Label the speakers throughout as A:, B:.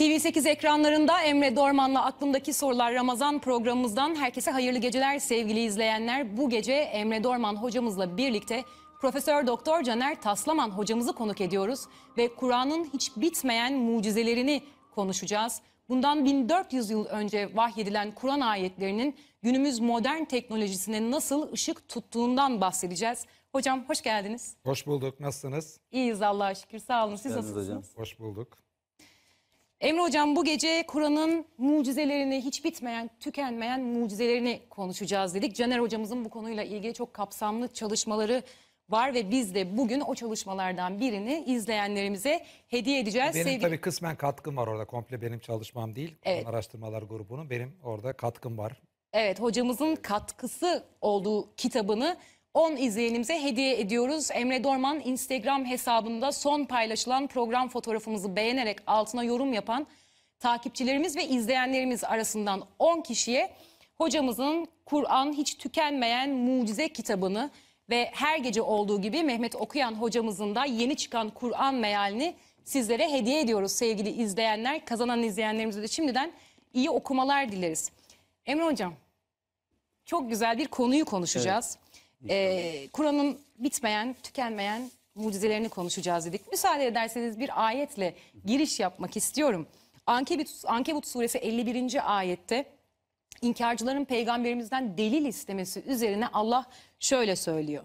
A: TV8 ekranlarında Emre Dorman'la Aklımdaki Sorular Ramazan programımızdan herkese hayırlı geceler sevgili izleyenler. Bu gece Emre Dorman hocamızla birlikte Profesör Doktor Caner Taslaman hocamızı konuk ediyoruz ve Kur'an'ın hiç bitmeyen mucizelerini konuşacağız. Bundan 1400 yıl önce vahyedilen Kur'an ayetlerinin günümüz modern teknolojisine nasıl ışık tuttuğundan bahsedeceğiz. Hocam hoş geldiniz.
B: Hoş bulduk. Nasılsınız?
A: İyiyiz Allah'a şükür. Sağ olun. Siz nasılsınız?
B: Hocam. Hoş bulduk.
A: Emre Hocam bu gece Kur'an'ın mucizelerini, hiç bitmeyen, tükenmeyen mucizelerini konuşacağız dedik. Caner Hocamızın bu konuyla ilgili çok kapsamlı çalışmaları var ve biz de bugün o çalışmalardan birini izleyenlerimize hediye edeceğiz. Benim Sevgili... tabii
B: kısmen katkım var orada. Komple benim çalışmam değil. Evet. Araştırmalar Grubu'nun benim orada katkım var.
A: Evet hocamızın katkısı olduğu kitabını 10 izleyenimize hediye ediyoruz. Emre Dorman Instagram hesabında son paylaşılan program fotoğrafımızı beğenerek altına yorum yapan takipçilerimiz ve izleyenlerimiz arasından 10 kişiye hocamızın Kur'an hiç tükenmeyen mucize kitabını ve her gece olduğu gibi Mehmet Okuyan hocamızın da yeni çıkan Kur'an mealini sizlere hediye ediyoruz sevgili izleyenler. Kazanan izleyenlerimize de şimdiden iyi okumalar dileriz. Emre hocam çok güzel bir konuyu konuşacağız. Evet e, Kur'an'ın bitmeyen, tükenmeyen mucizelerini konuşacağız dedik. Müsaade ederseniz bir ayetle giriş yapmak istiyorum. Ankebut, Ankebut suresi 51. ayette inkarcıların peygamberimizden delil istemesi üzerine Allah şöyle söylüyor.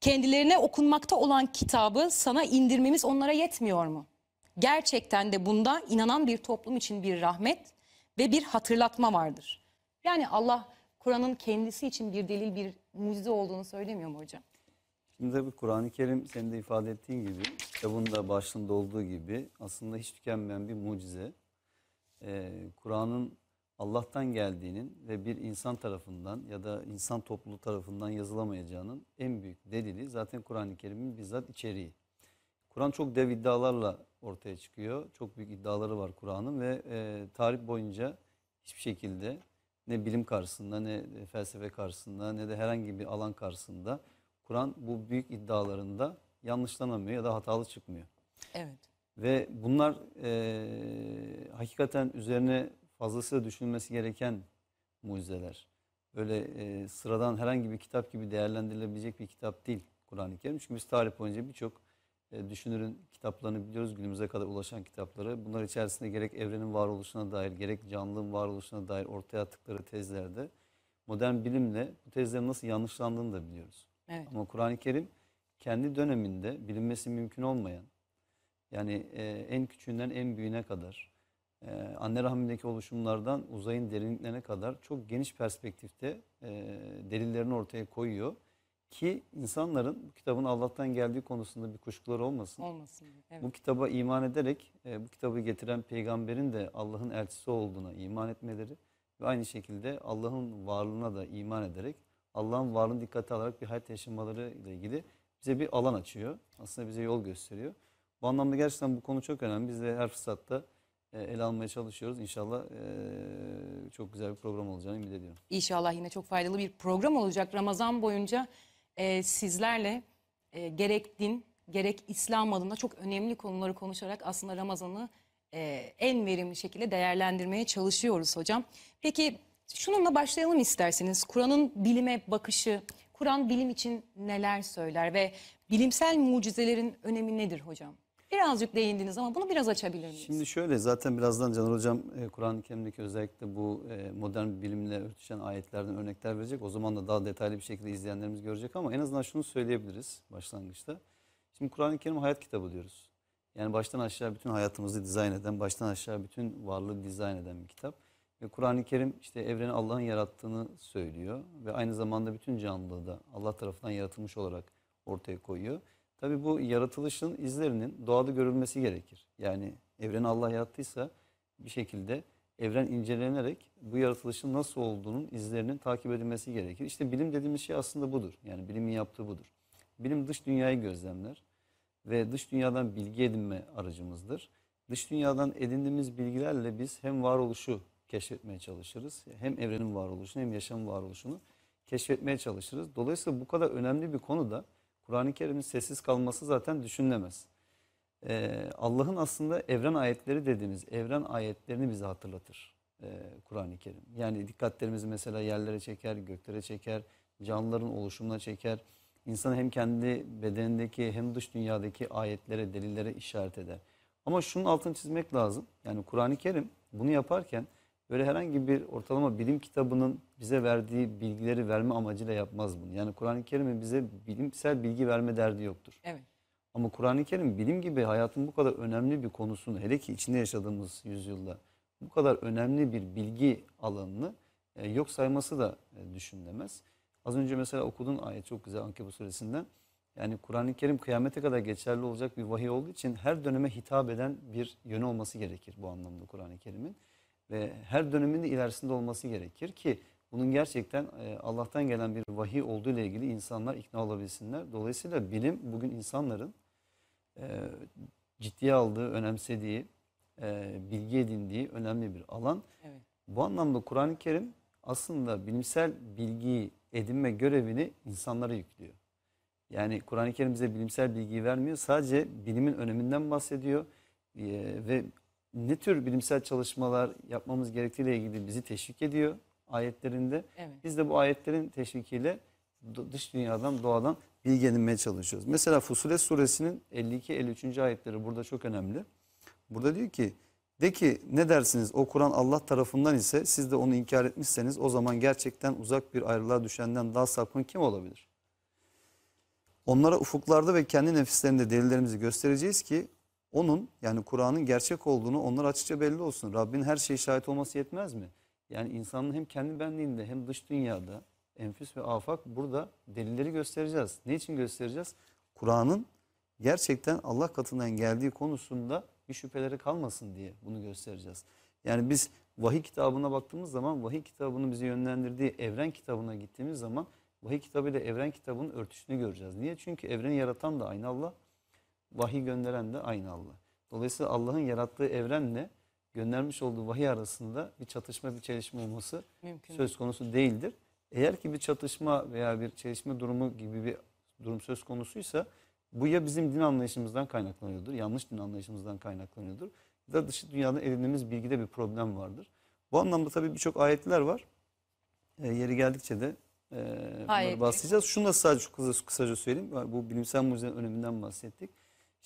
A: Kendilerine okunmakta olan kitabı sana indirmemiz onlara yetmiyor mu? Gerçekten de bunda inanan bir toplum için bir rahmet ve bir hatırlatma vardır. Yani Allah Kur'an'ın kendisi için bir delil, bir mucize olduğunu söylemiyor mu hocam?
C: Şimdi tabii Kur'an-ı Kerim senin de ifade ettiğin gibi, kitabın da başlığında olduğu gibi aslında hiç tükenmeyen bir mucize. Ee, Kur'an'ın Allah'tan geldiğinin ve bir insan tarafından ya da insan topluluğu tarafından yazılamayacağının en büyük delili zaten Kur'an-ı Kerim'in bizzat içeriği. Kur'an çok dev iddialarla ortaya çıkıyor. Çok büyük iddiaları var Kur'an'ın ve e, tarih boyunca hiçbir şekilde ne bilim karşısında ne felsefe karşısında ne de herhangi bir alan karşısında Kur'an bu büyük iddialarında yanlışlanamıyor ya da hatalı çıkmıyor. Evet. Ve bunlar e, hakikaten üzerine fazlasıyla düşünülmesi gereken mucizeler. Öyle e, sıradan herhangi bir kitap gibi değerlendirilebilecek bir kitap değil Kur'an-ı Kerim. Çünkü biz tarih boyunca birçok e, düşünürün kitaplarını biliyoruz günümüze kadar ulaşan kitapları. Bunlar içerisinde gerek evrenin varoluşuna dair gerek canlılığın varoluşuna dair ortaya attıkları tezlerde modern bilimle bu tezlerin nasıl yanlışlandığını da biliyoruz. Evet. Ama Kur'an-ı Kerim kendi döneminde bilinmesi mümkün olmayan yani e, en küçüğünden en büyüğüne kadar e, anne rahmindeki oluşumlardan uzayın derinliklerine kadar çok geniş perspektifte delillerini ortaya koyuyor ki insanların bu kitabın Allah'tan geldiği konusunda bir kuşkuları olmasın. Olmasın. Evet. Bu kitaba iman ederek e, bu kitabı getiren peygamberin de Allah'ın elçisi olduğuna iman etmeleri ve aynı şekilde Allah'ın varlığına da iman ederek Allah'ın varlığını dikkate alarak bir hayat yaşamaları ile ilgili bize bir alan açıyor. Aslında bize yol gösteriyor. Bu anlamda gerçekten bu konu çok önemli. Biz de her fırsatta e, ele almaya çalışıyoruz. İnşallah e, çok güzel bir program olacağını ümit ediyorum.
A: İnşallah yine çok faydalı bir program olacak. Ramazan boyunca e, sizlerle e, gerek din gerek İslam adına çok önemli konuları konuşarak aslında Ramazan'ı e, en verimli şekilde değerlendirmeye çalışıyoruz hocam. Peki şununla başlayalım isterseniz. Kur'an'ın bilime bakışı, Kur'an bilim için neler söyler ve bilimsel mucizelerin önemi nedir hocam? Birazcık değindiniz ama bunu biraz
C: açabilir miyiz? Şimdi şöyle zaten birazdan Caner Hocam e, Kur'an-ı Kerim'deki özellikle bu e, modern bilimle örtüşen ayetlerden örnekler verecek. O zaman da daha detaylı bir şekilde izleyenlerimiz görecek ama en azından şunu söyleyebiliriz başlangıçta. Şimdi Kur'an-ı Kerim hayat kitabı diyoruz. Yani baştan aşağı bütün hayatımızı dizayn eden, baştan aşağı bütün varlığı dizayn eden bir kitap. Ve Kur'an-ı Kerim işte evreni Allah'ın yarattığını söylüyor ve aynı zamanda bütün canlılığı da Allah tarafından yaratılmış olarak ortaya koyuyor. Tabii bu yaratılışın izlerinin doğada görülmesi gerekir. Yani evreni Allah yarattıysa bir şekilde evren incelenerek bu yaratılışın nasıl olduğunun izlerinin takip edilmesi gerekir. İşte bilim dediğimiz şey aslında budur. Yani bilimin yaptığı budur. Bilim dış dünyayı gözlemler ve dış dünyadan bilgi edinme aracımızdır. Dış dünyadan edindiğimiz bilgilerle biz hem varoluşu keşfetmeye çalışırız. Hem evrenin varoluşunu hem yaşamın varoluşunu keşfetmeye çalışırız. Dolayısıyla bu kadar önemli bir konuda Kur'an-ı Kerim'in sessiz kalması zaten düşünülemez. Ee, Allah'ın aslında evren ayetleri dediğimiz evren ayetlerini bize hatırlatır e, Kur'an-ı Kerim. Yani dikkatlerimizi mesela yerlere çeker, göklere çeker, canlıların oluşumuna çeker. İnsan hem kendi bedenindeki hem dış dünyadaki ayetlere, delillere işaret eder. Ama şunun altını çizmek lazım. Yani Kur'an-ı Kerim bunu yaparken böyle herhangi bir ortalama bilim kitabının bize verdiği bilgileri verme amacıyla yapmaz bunu. Yani Kur'an-ı Kerim'in bize bilimsel bilgi verme derdi yoktur. Evet. Ama Kur'an-ı Kerim bilim gibi hayatın bu kadar önemli bir konusunu hele ki içinde yaşadığımız yüzyılda bu kadar önemli bir bilgi alanını e, yok sayması da e, düşünülemez. Az önce mesela okudun ayet çok güzel Ankebut suresinden. Yani Kur'an-ı Kerim kıyamete kadar geçerli olacak bir vahiy olduğu için her döneme hitap eden bir yönü olması gerekir bu anlamda Kur'an-ı Kerim'in ve her dönemin de ilerisinde olması gerekir ki bunun gerçekten e, Allah'tan gelen bir vahiy olduğu ile ilgili insanlar ikna olabilsinler. Dolayısıyla bilim bugün insanların e, ciddiye aldığı, önemsediği, e, bilgi edindiği önemli bir alan. Evet. Bu anlamda Kur'an-ı Kerim aslında bilimsel bilgi edinme görevini insanlara yüklüyor. Yani Kur'an-ı Kerim bize bilimsel bilgiyi vermiyor. Sadece bilimin öneminden bahsediyor ve ne tür bilimsel çalışmalar yapmamız gerektiğiyle ilgili bizi teşvik ediyor ayetlerinde. Evet. Biz de bu ayetlerin teşvikiyle dış dünyadan, doğadan bilgi edinmeye çalışıyoruz. Mesela Fusilet suresinin 52-53. ayetleri burada çok önemli. Burada diyor ki, de ki ne dersiniz o Kur'an Allah tarafından ise siz de onu inkar etmişseniz o zaman gerçekten uzak bir ayrılığa düşenden daha sapkın kim olabilir? Onlara ufuklarda ve kendi nefislerinde delillerimizi göstereceğiz ki onun yani Kur'an'ın gerçek olduğunu onlar açıkça belli olsun. Rabbin her şeye şahit olması yetmez mi? Yani insanın hem kendi benliğinde hem dış dünyada enfüs ve afak burada delilleri göstereceğiz. Ne için göstereceğiz? Kur'an'ın gerçekten Allah katından geldiği konusunda bir şüpheleri kalmasın diye bunu göstereceğiz. Yani biz vahiy kitabına baktığımız zaman vahiy kitabının bizi yönlendirdiği evren kitabına gittiğimiz zaman vahiy kitabı ile evren kitabının örtüşünü göreceğiz. Niye? Çünkü evreni yaratan da aynı Allah. Vahiy gönderen de aynı Allah. Dolayısıyla Allah'ın yarattığı evrenle göndermiş olduğu vahiy arasında bir çatışma, bir çelişme olması Mümkün. söz konusu değildir. Eğer ki bir çatışma veya bir çelişme durumu gibi bir durum söz konusuysa bu ya bizim din anlayışımızdan kaynaklanıyordur, yanlış din anlayışımızdan kaynaklanıyordur ya da dış dünyadan edindiğimiz bilgide bir problem vardır. Bu anlamda tabii birçok ayetler var. E, yeri geldikçe de e, bunları bahsedeceğiz. Şunu da sadece kısaca söyleyeyim. Bu bilimsel mucizenin öneminden bahsettik.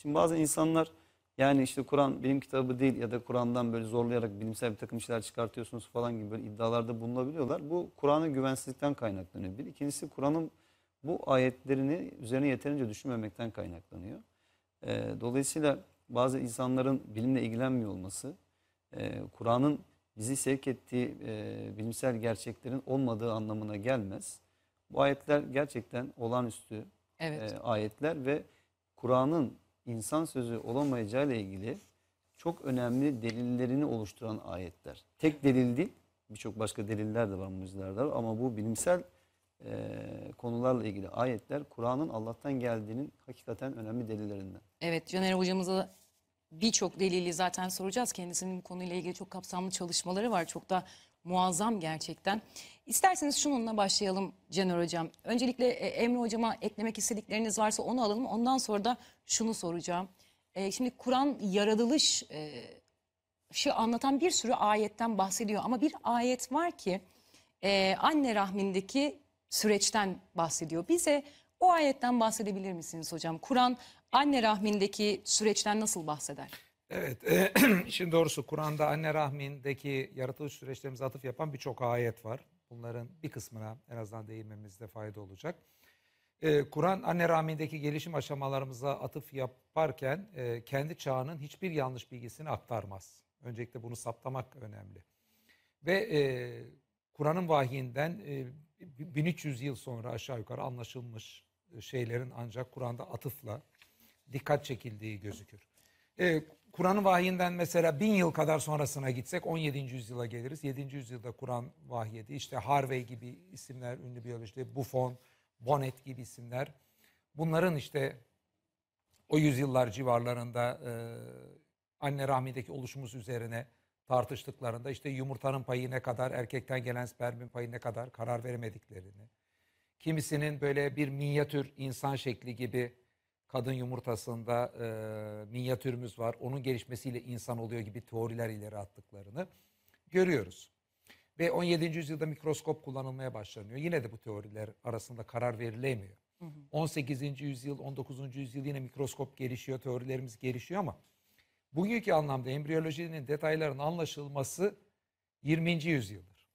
C: Şimdi bazı insanlar yani işte Kur'an bilim kitabı değil ya da Kur'an'dan böyle zorlayarak bilimsel bir takım şeyler çıkartıyorsunuz falan gibi böyle iddialarda bulunabiliyorlar. Bu Kur'an'a güvensizlikten kaynaklanıyor. Bir ikincisi Kur'an'ın bu ayetlerini üzerine yeterince düşünmemekten kaynaklanıyor. E, dolayısıyla bazı insanların bilimle ilgilenmiyor olması, e, Kur'an'ın bizi sevk ettiği e, bilimsel gerçeklerin olmadığı anlamına gelmez. Bu ayetler gerçekten olağanüstü evet. e, ayetler ve Kur'an'ın insan sözü olamayacağı ile ilgili çok önemli delillerini oluşturan ayetler. Tek delil değil, birçok başka deliller de var, mucizeler var ama bu bilimsel e, konularla ilgili ayetler Kur'an'ın Allah'tan geldiğinin hakikaten önemli delillerinden.
A: Evet, Caner hocamıza birçok delili zaten soracağız. Kendisinin bu konuyla ilgili çok kapsamlı çalışmaları var. Çok da muazzam gerçekten. İsterseniz şununla başlayalım Caner Hocam. Öncelikle e, Emre Hocama eklemek istedikleriniz varsa onu alalım. Ondan sonra da şunu soracağım. E, şimdi Kur'an yaratılış şey anlatan bir sürü ayetten bahsediyor. Ama bir ayet var ki anne rahmindeki süreçten bahsediyor. Bize o ayetten bahsedebilir misiniz hocam? Kur'an anne rahmindeki süreçten nasıl bahseder?
B: Evet, e, işin doğrusu Kur'an'da anne rahmindeki yaratılış süreçlerimize atıf yapan birçok ayet var. Bunların bir kısmına en azından değinmemizde fayda olacak. E, Kur'an anne rahmindeki gelişim aşamalarımıza atıf yaparken e, kendi çağının hiçbir yanlış bilgisini aktarmaz. Öncelikle bunu saptamak önemli. Ve e, Kur'an'ın vahiyinden e, 1300 yıl sonra aşağı yukarı anlaşılmış e, şeylerin ancak Kur'an'da atıfla dikkat çekildiği gözükür. E, Kuran vahiyinden mesela bin yıl kadar sonrasına gitsek 17. yüzyıla geliriz. 7. yüzyılda Kur'an vahyedi. İşte Harvey gibi isimler, ünlü biyolojide Buffon, Bonnet gibi isimler. Bunların işte o yüzyıllar civarlarında e, anne rahmindeki oluşumuz üzerine tartıştıklarında işte yumurtanın payı ne kadar, erkekten gelen spermin payı ne kadar karar veremediklerini, kimisinin böyle bir minyatür insan şekli gibi kadın yumurtasında e, minyatürümüz var. Onun gelişmesiyle insan oluyor gibi teoriler ileri attıklarını görüyoruz. Ve 17. yüzyılda mikroskop kullanılmaya başlanıyor. Yine de bu teoriler arasında karar verilemiyor. Hı hı. 18. yüzyıl, 19. yüzyıl yine mikroskop gelişiyor, teorilerimiz gelişiyor ama bugünkü anlamda embriyolojinin detaylarının anlaşılması 20. yüzyıldır.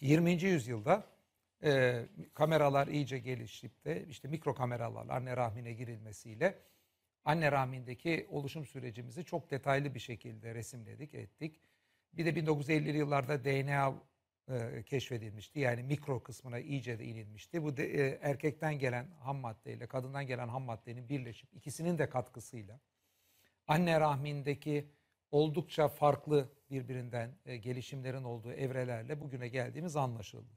B: 20. yüzyılda e, kameralar iyice gelişip de işte mikro kameralar anne rahmine girilmesiyle anne rahmindeki oluşum sürecimizi çok detaylı bir şekilde resimledik, ettik. Bir de 1950'li yıllarda DNA e, keşfedilmişti. Yani mikro kısmına iyice de inilmişti. Bu de, e, erkekten gelen ham maddeyle kadından gelen ham maddenin birleşip ikisinin de katkısıyla anne rahmindeki oldukça farklı birbirinden e, gelişimlerin olduğu evrelerle bugüne geldiğimiz anlaşıldı.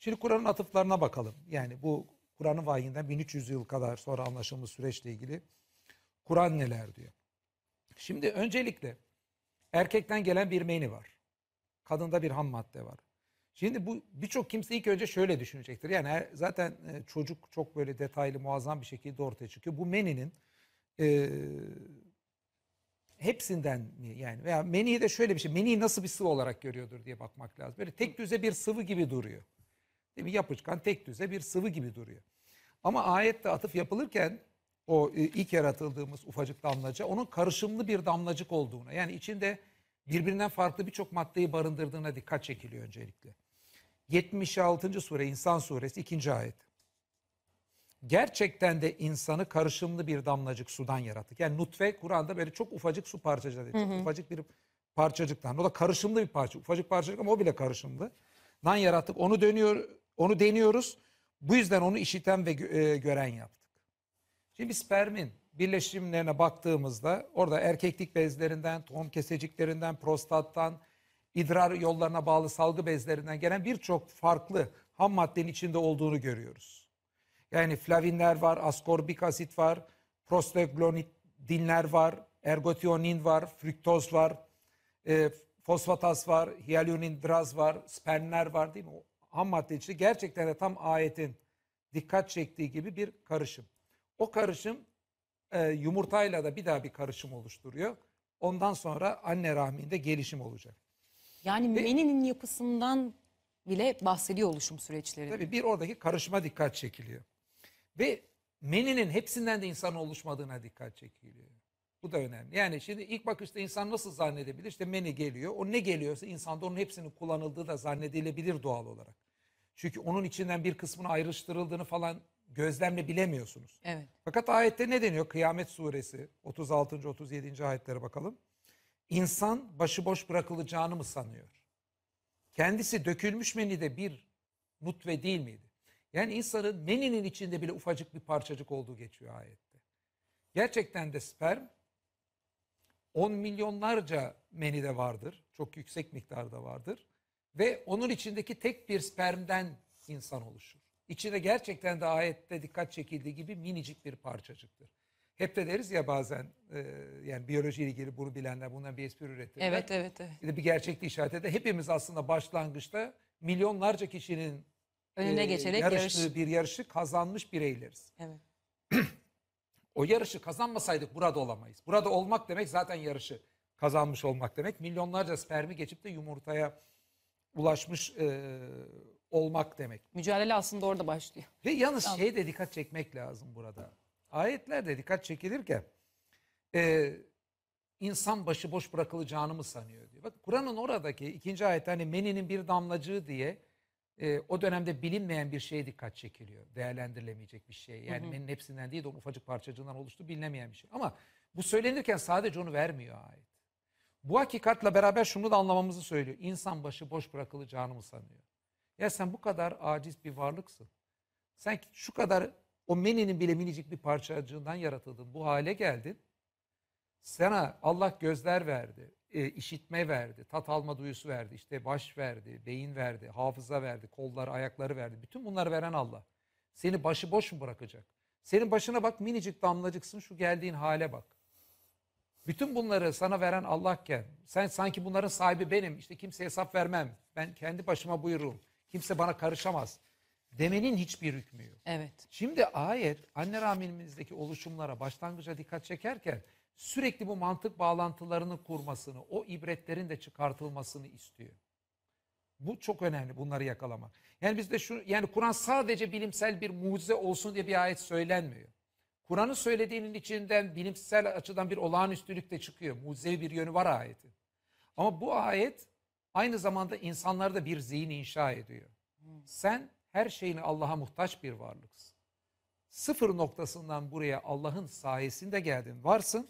B: Şimdi Kur'an'ın atıflarına bakalım. Yani bu Kur'an'ın vahiyinden 1300 yıl kadar sonra anlaşılmış süreçle ilgili Kur'an neler diyor. Şimdi öncelikle erkekten gelen bir meni var. Kadında bir ham madde var. Şimdi bu birçok kimse ilk önce şöyle düşünecektir. Yani zaten e, çocuk çok böyle detaylı muazzam bir şekilde ortaya çıkıyor. Bu meninin e, hepsinden mi yani veya meniyi de şöyle bir şey. Meniyi nasıl bir sıvı olarak görüyordur diye bakmak lazım. Böyle tek düze bir sıvı gibi duruyor. Değil mi? Yapışkan, tek düze bir sıvı gibi duruyor. Ama ayette atıf yapılırken o e, ilk yaratıldığımız ufacık damlaca onun karışımlı bir damlacık olduğuna yani içinde birbirinden farklı birçok maddeyi barındırdığına dikkat çekiliyor öncelikle. 76. sure İnsan suresi 2. ayet. Gerçekten de insanı karışımlı bir damlacık sudan yarattık. Yani nutfe Kur'an'da böyle çok ufacık su parçacığı dedi. Hı hı. Ufacık bir parçacıktan. O da karışımlı bir parça. Ufacık parçacık ama o bile karışımlı. Dan yarattık. Onu dönüyor onu deniyoruz. Bu yüzden onu işiten ve e, gören yaptık. Şimdi spermin birleşimlerine baktığımızda orada erkeklik bezlerinden, tohum keseciklerinden, prostattan, idrar yollarına bağlı salgı bezlerinden gelen birçok farklı ham maddenin içinde olduğunu görüyoruz. Yani flavinler var, askorbik asit var, prostaglandinler var, ergotionin var, fruktoz var, e, fosfataz var, hyaluronidraz var, spermler var değil mi? ham madde içinde gerçekten de tam ayetin dikkat çektiği gibi bir karışım. O karışım e, yumurtayla da bir daha bir karışım oluşturuyor. Ondan sonra anne rahminde gelişim olacak. Yani Ve, meninin yapısından bile bahsediyor oluşum süreçleri. Tabii bir oradaki karışma dikkat çekiliyor. Ve meninin hepsinden de insan oluşmadığına dikkat çekiliyor. Bu da önemli. Yani şimdi ilk bakışta insan nasıl zannedebilir? İşte meni geliyor. O ne geliyorsa insanda onun hepsinin kullanıldığı da zannedilebilir doğal olarak. Çünkü onun içinden bir kısmını ayrıştırıldığını falan gözlemle bilemiyorsunuz. Evet. Fakat ayette ne deniyor? Kıyamet suresi 36. 37. ayetlere bakalım. İnsan başıboş bırakılacağını mı sanıyor? Kendisi dökülmüş menide bir nutve değil miydi? Yani insanın meninin içinde bile ufacık bir parçacık olduğu geçiyor ayette. Gerçekten de sperm 10 milyonlarca menide vardır. Çok yüksek miktarda vardır. Ve onun içindeki tek bir spermden insan oluşur. İçinde gerçekten de ayette dikkat çekildiği gibi minicik bir parçacıktır. Hep de deriz ya bazen e, yani biyoloji ilgili bunu bilenler bundan bir espri üretirler. Evet evet evet. Bir gerçekliği işaret eder. Hepimiz aslında başlangıçta milyonlarca kişinin önüne e, geçerek yarıştığı yarış. bir yarışı kazanmış bireyleriz. Evet. O yarışı kazanmasaydık burada olamayız. Burada olmak demek zaten yarışı kazanmış olmak demek. Milyonlarca spermi geçip de yumurtaya ulaşmış e, olmak demek. Mücadele aslında orada başlıyor. Ve yalnız tamam. şeye de dikkat çekmek lazım burada. Ayetler de dikkat çekilirken e, insan başı boş bırakılacağını mı sanıyor diyor. Bak Kur'an'ın oradaki ikinci ayet hani meninin bir damlacığı diye e, o dönemde bilinmeyen bir şeye dikkat çekiliyor. Değerlendirilemeyecek bir şey. Yani hı hı. hepsinden değil de ufacık parçacığından oluştu bilinemeyen bir şey. Ama bu söylenirken sadece onu vermiyor ait. Bu hakikatla beraber şunu da anlamamızı söylüyor. İnsan başı boş bırakılacağını mı sanıyor? Ya sen bu kadar aciz bir varlıksın. Sen şu kadar o meninin bile minicik bir parçacığından yaratıldın. Bu hale geldin. Sana Allah gözler verdi e, işitme verdi, tat alma duyusu verdi, işte baş verdi, beyin verdi, hafıza verdi, kollar, ayakları verdi. Bütün bunları veren Allah. Seni başı boş mu bırakacak? Senin başına bak minicik damlacıksın şu geldiğin hale bak. Bütün bunları sana veren Allahken sen sanki bunların sahibi benim işte kimseye hesap vermem ben kendi başıma buyururum kimse bana karışamaz demenin hiçbir hükmü yok. Evet. Şimdi ayet anne rahmimizdeki oluşumlara başlangıca dikkat çekerken sürekli bu mantık bağlantılarını kurmasını, o ibretlerin de çıkartılmasını istiyor. Bu çok önemli bunları yakalamak. Yani bizde şu yani Kur'an sadece bilimsel bir mucize olsun diye bir ayet söylenmiyor. Kur'an'ın söylediğinin içinden bilimsel açıdan bir olağanüstülük de çıkıyor. Mucizevi bir yönü var ayetin. Ama bu ayet aynı zamanda insanlarda bir zihin inşa ediyor. Hmm. Sen her şeyini Allah'a muhtaç bir varlıksın. Sıfır noktasından buraya Allah'ın sayesinde geldin, varsın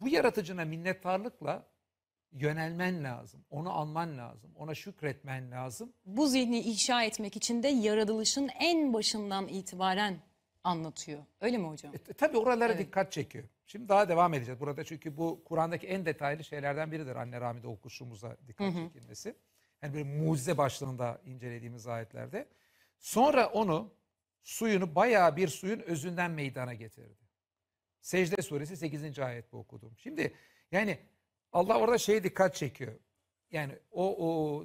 B: bu yaratıcına minnettarlıkla yönelmen lazım. Onu alman lazım. Ona şükretmen lazım.
A: Bu zihni inşa etmek için de yaratılışın en başından itibaren
B: anlatıyor. Öyle mi hocam? E, tabii oralara evet. dikkat çekiyor. Şimdi daha devam edeceğiz burada çünkü bu Kur'an'daki en detaylı şeylerden biridir anne rahmide okuşumuza dikkat hı hı. çekilmesi. Yani bir mucize başlığında incelediğimiz ayetlerde. Sonra onu suyunu bayağı bir suyun özünden meydana getirdi. Secde suresi 8. ayet bu okudum. Şimdi yani Allah orada şeye dikkat çekiyor. Yani o o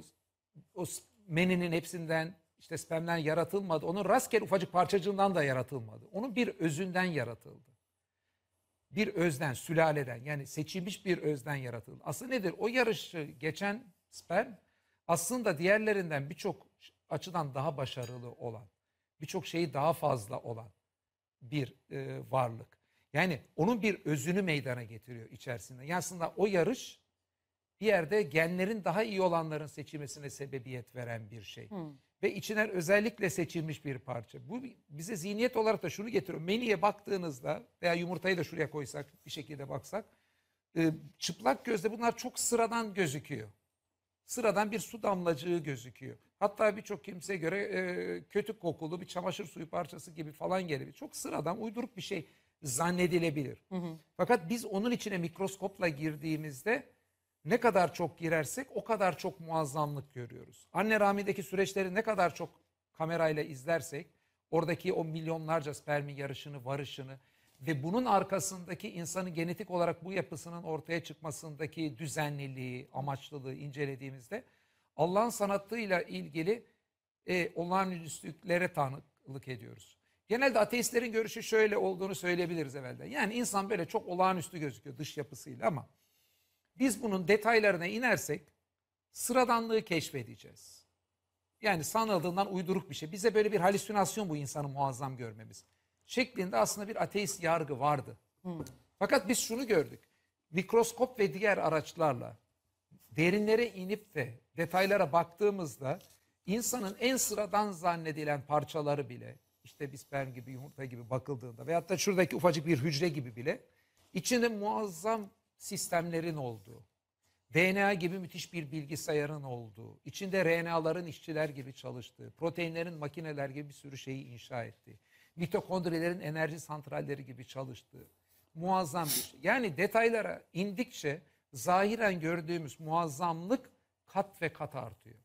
B: o meninin hepsinden işte spermden yaratılmadı. Onun rastgele ufacık parçacığından da yaratılmadı. Onun bir özünden yaratıldı. Bir özden, sülaleden yani seçilmiş bir özden yaratıldı. Aslı nedir? O yarışı geçen sperm aslında diğerlerinden birçok açıdan daha başarılı olan, birçok şeyi daha fazla olan bir e, varlık. Yani onun bir özünü meydana getiriyor içerisinde. Yani aslında o yarış bir yerde genlerin daha iyi olanların seçilmesine sebebiyet veren bir şey. Hı. Hmm. Ve içine özellikle seçilmiş bir parça. Bu bize zihniyet olarak da şunu getiriyor. Menüye baktığınızda veya yumurtayı da şuraya koysak bir şekilde baksak e, çıplak gözle bunlar çok sıradan gözüküyor. Sıradan bir su damlacığı gözüküyor. Hatta birçok kimseye göre e, kötü kokulu bir çamaşır suyu parçası gibi falan gelebilir. Çok sıradan uyduruk bir şey zannedilebilir. Hı hı. Fakat biz onun içine mikroskopla girdiğimizde ne kadar çok girersek o kadar çok muazzamlık görüyoruz. Anne rahmindeki süreçleri ne kadar çok kamerayla izlersek oradaki o milyonlarca spermin yarışını, varışını ve bunun arkasındaki insanın genetik olarak bu yapısının ortaya çıkmasındaki düzenliliği, amaçlılığı incelediğimizde Allah'ın sanatıyla ilgili e, olağanüstülüklere tanıklık ediyoruz. Genelde ateistlerin görüşü şöyle olduğunu söyleyebiliriz evvelden. Yani insan böyle çok olağanüstü gözüküyor dış yapısıyla ama biz bunun detaylarına inersek sıradanlığı keşfedeceğiz. Yani sanıldığından uyduruk bir şey. Bize böyle bir halüsinasyon bu insanı muazzam görmemiz. Şeklinde aslında bir ateist yargı vardı. Hmm. Fakat biz şunu gördük. Mikroskop ve diğer araçlarla derinlere inip de detaylara baktığımızda insanın en sıradan zannedilen parçaları bile işte biz pen gibi, yumurta gibi bakıldığında veyahut da şuradaki ufacık bir hücre gibi bile içinde muazzam sistemlerin olduğu, DNA gibi müthiş bir bilgisayarın olduğu, içinde RNA'ların işçiler gibi çalıştığı, proteinlerin makineler gibi bir sürü şeyi inşa ettiği, mitokondrilerin enerji santralleri gibi çalıştığı muazzam bir şey. Yani detaylara indikçe zahiren gördüğümüz muazzamlık kat ve kat artıyor.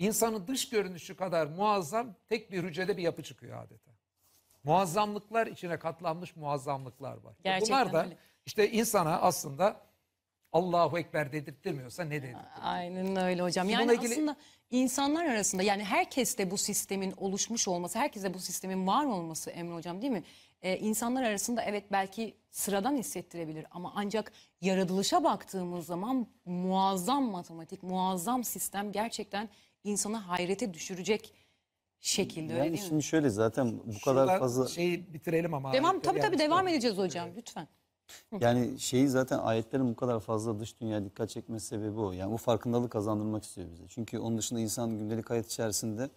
B: İnsanın dış görünüşü kadar muazzam tek bir hücrede bir yapı çıkıyor adeta. Muazzamlıklar içine katlanmış muazzamlıklar var. Gerçekten Bunlar da öyle. işte insana aslında Allahu Ekber dedirtmiyorsa ne dedirtir?
A: Aynen öyle hocam. yani ilgili... aslında insanlar arasında yani herkeste bu sistemin oluşmuş olması, herkese bu sistemin var olması Emre hocam değil mi? Ee, insanlar arasında evet belki sıradan hissettirebilir ama ancak yaratılışa baktığımız zaman muazzam matematik, muazzam sistem gerçekten insanı hayrete düşürecek şekilde öyle yani değil şimdi
C: mi? şöyle zaten bu kadar fazla şeyi
B: bitirelim ama.
A: Devam Tabi tabi devam şey edeceğiz hocam lütfen.
C: yani şeyi zaten ayetlerin bu kadar fazla dış dünya dikkat çekmesi sebebi o. Yani bu farkındalık kazandırmak istiyor bize. Çünkü onun dışında insan gündelik hayat içerisinde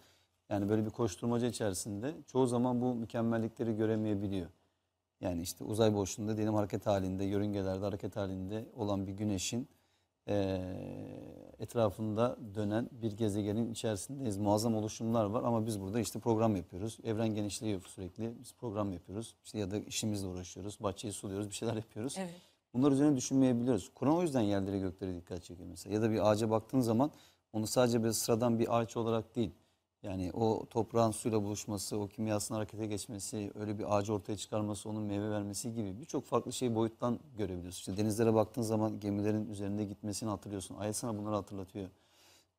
C: yani böyle bir koşturmaca içerisinde çoğu zaman bu mükemmellikleri göremeyebiliyor. Yani işte uzay boşluğunda diyelim hareket halinde, yörüngelerde hareket halinde olan bir güneşin e, etrafında dönen bir gezegenin içerisindeyiz. Muazzam oluşumlar var ama biz burada işte program yapıyoruz. Evren genişliyor sürekli. Biz program yapıyoruz. İşte ya da işimizle uğraşıyoruz. Bahçeyi suluyoruz. Bir şeyler yapıyoruz. Evet. Bunlar üzerine düşünmeyebiliyoruz. Kur'an o yüzden yerlere göklere dikkat çekiyor mesela. Ya da bir ağaca baktığın zaman onu sadece bir sıradan bir ağaç olarak değil yani o toprağın suyla buluşması, o kimyasının harekete geçmesi, öyle bir ağacı ortaya çıkarması, onun meyve vermesi gibi birçok farklı şeyi boyuttan görebiliyorsun. İşte denizlere baktığın zaman gemilerin üzerinde gitmesini hatırlıyorsun. Ayet sana bunları hatırlatıyor.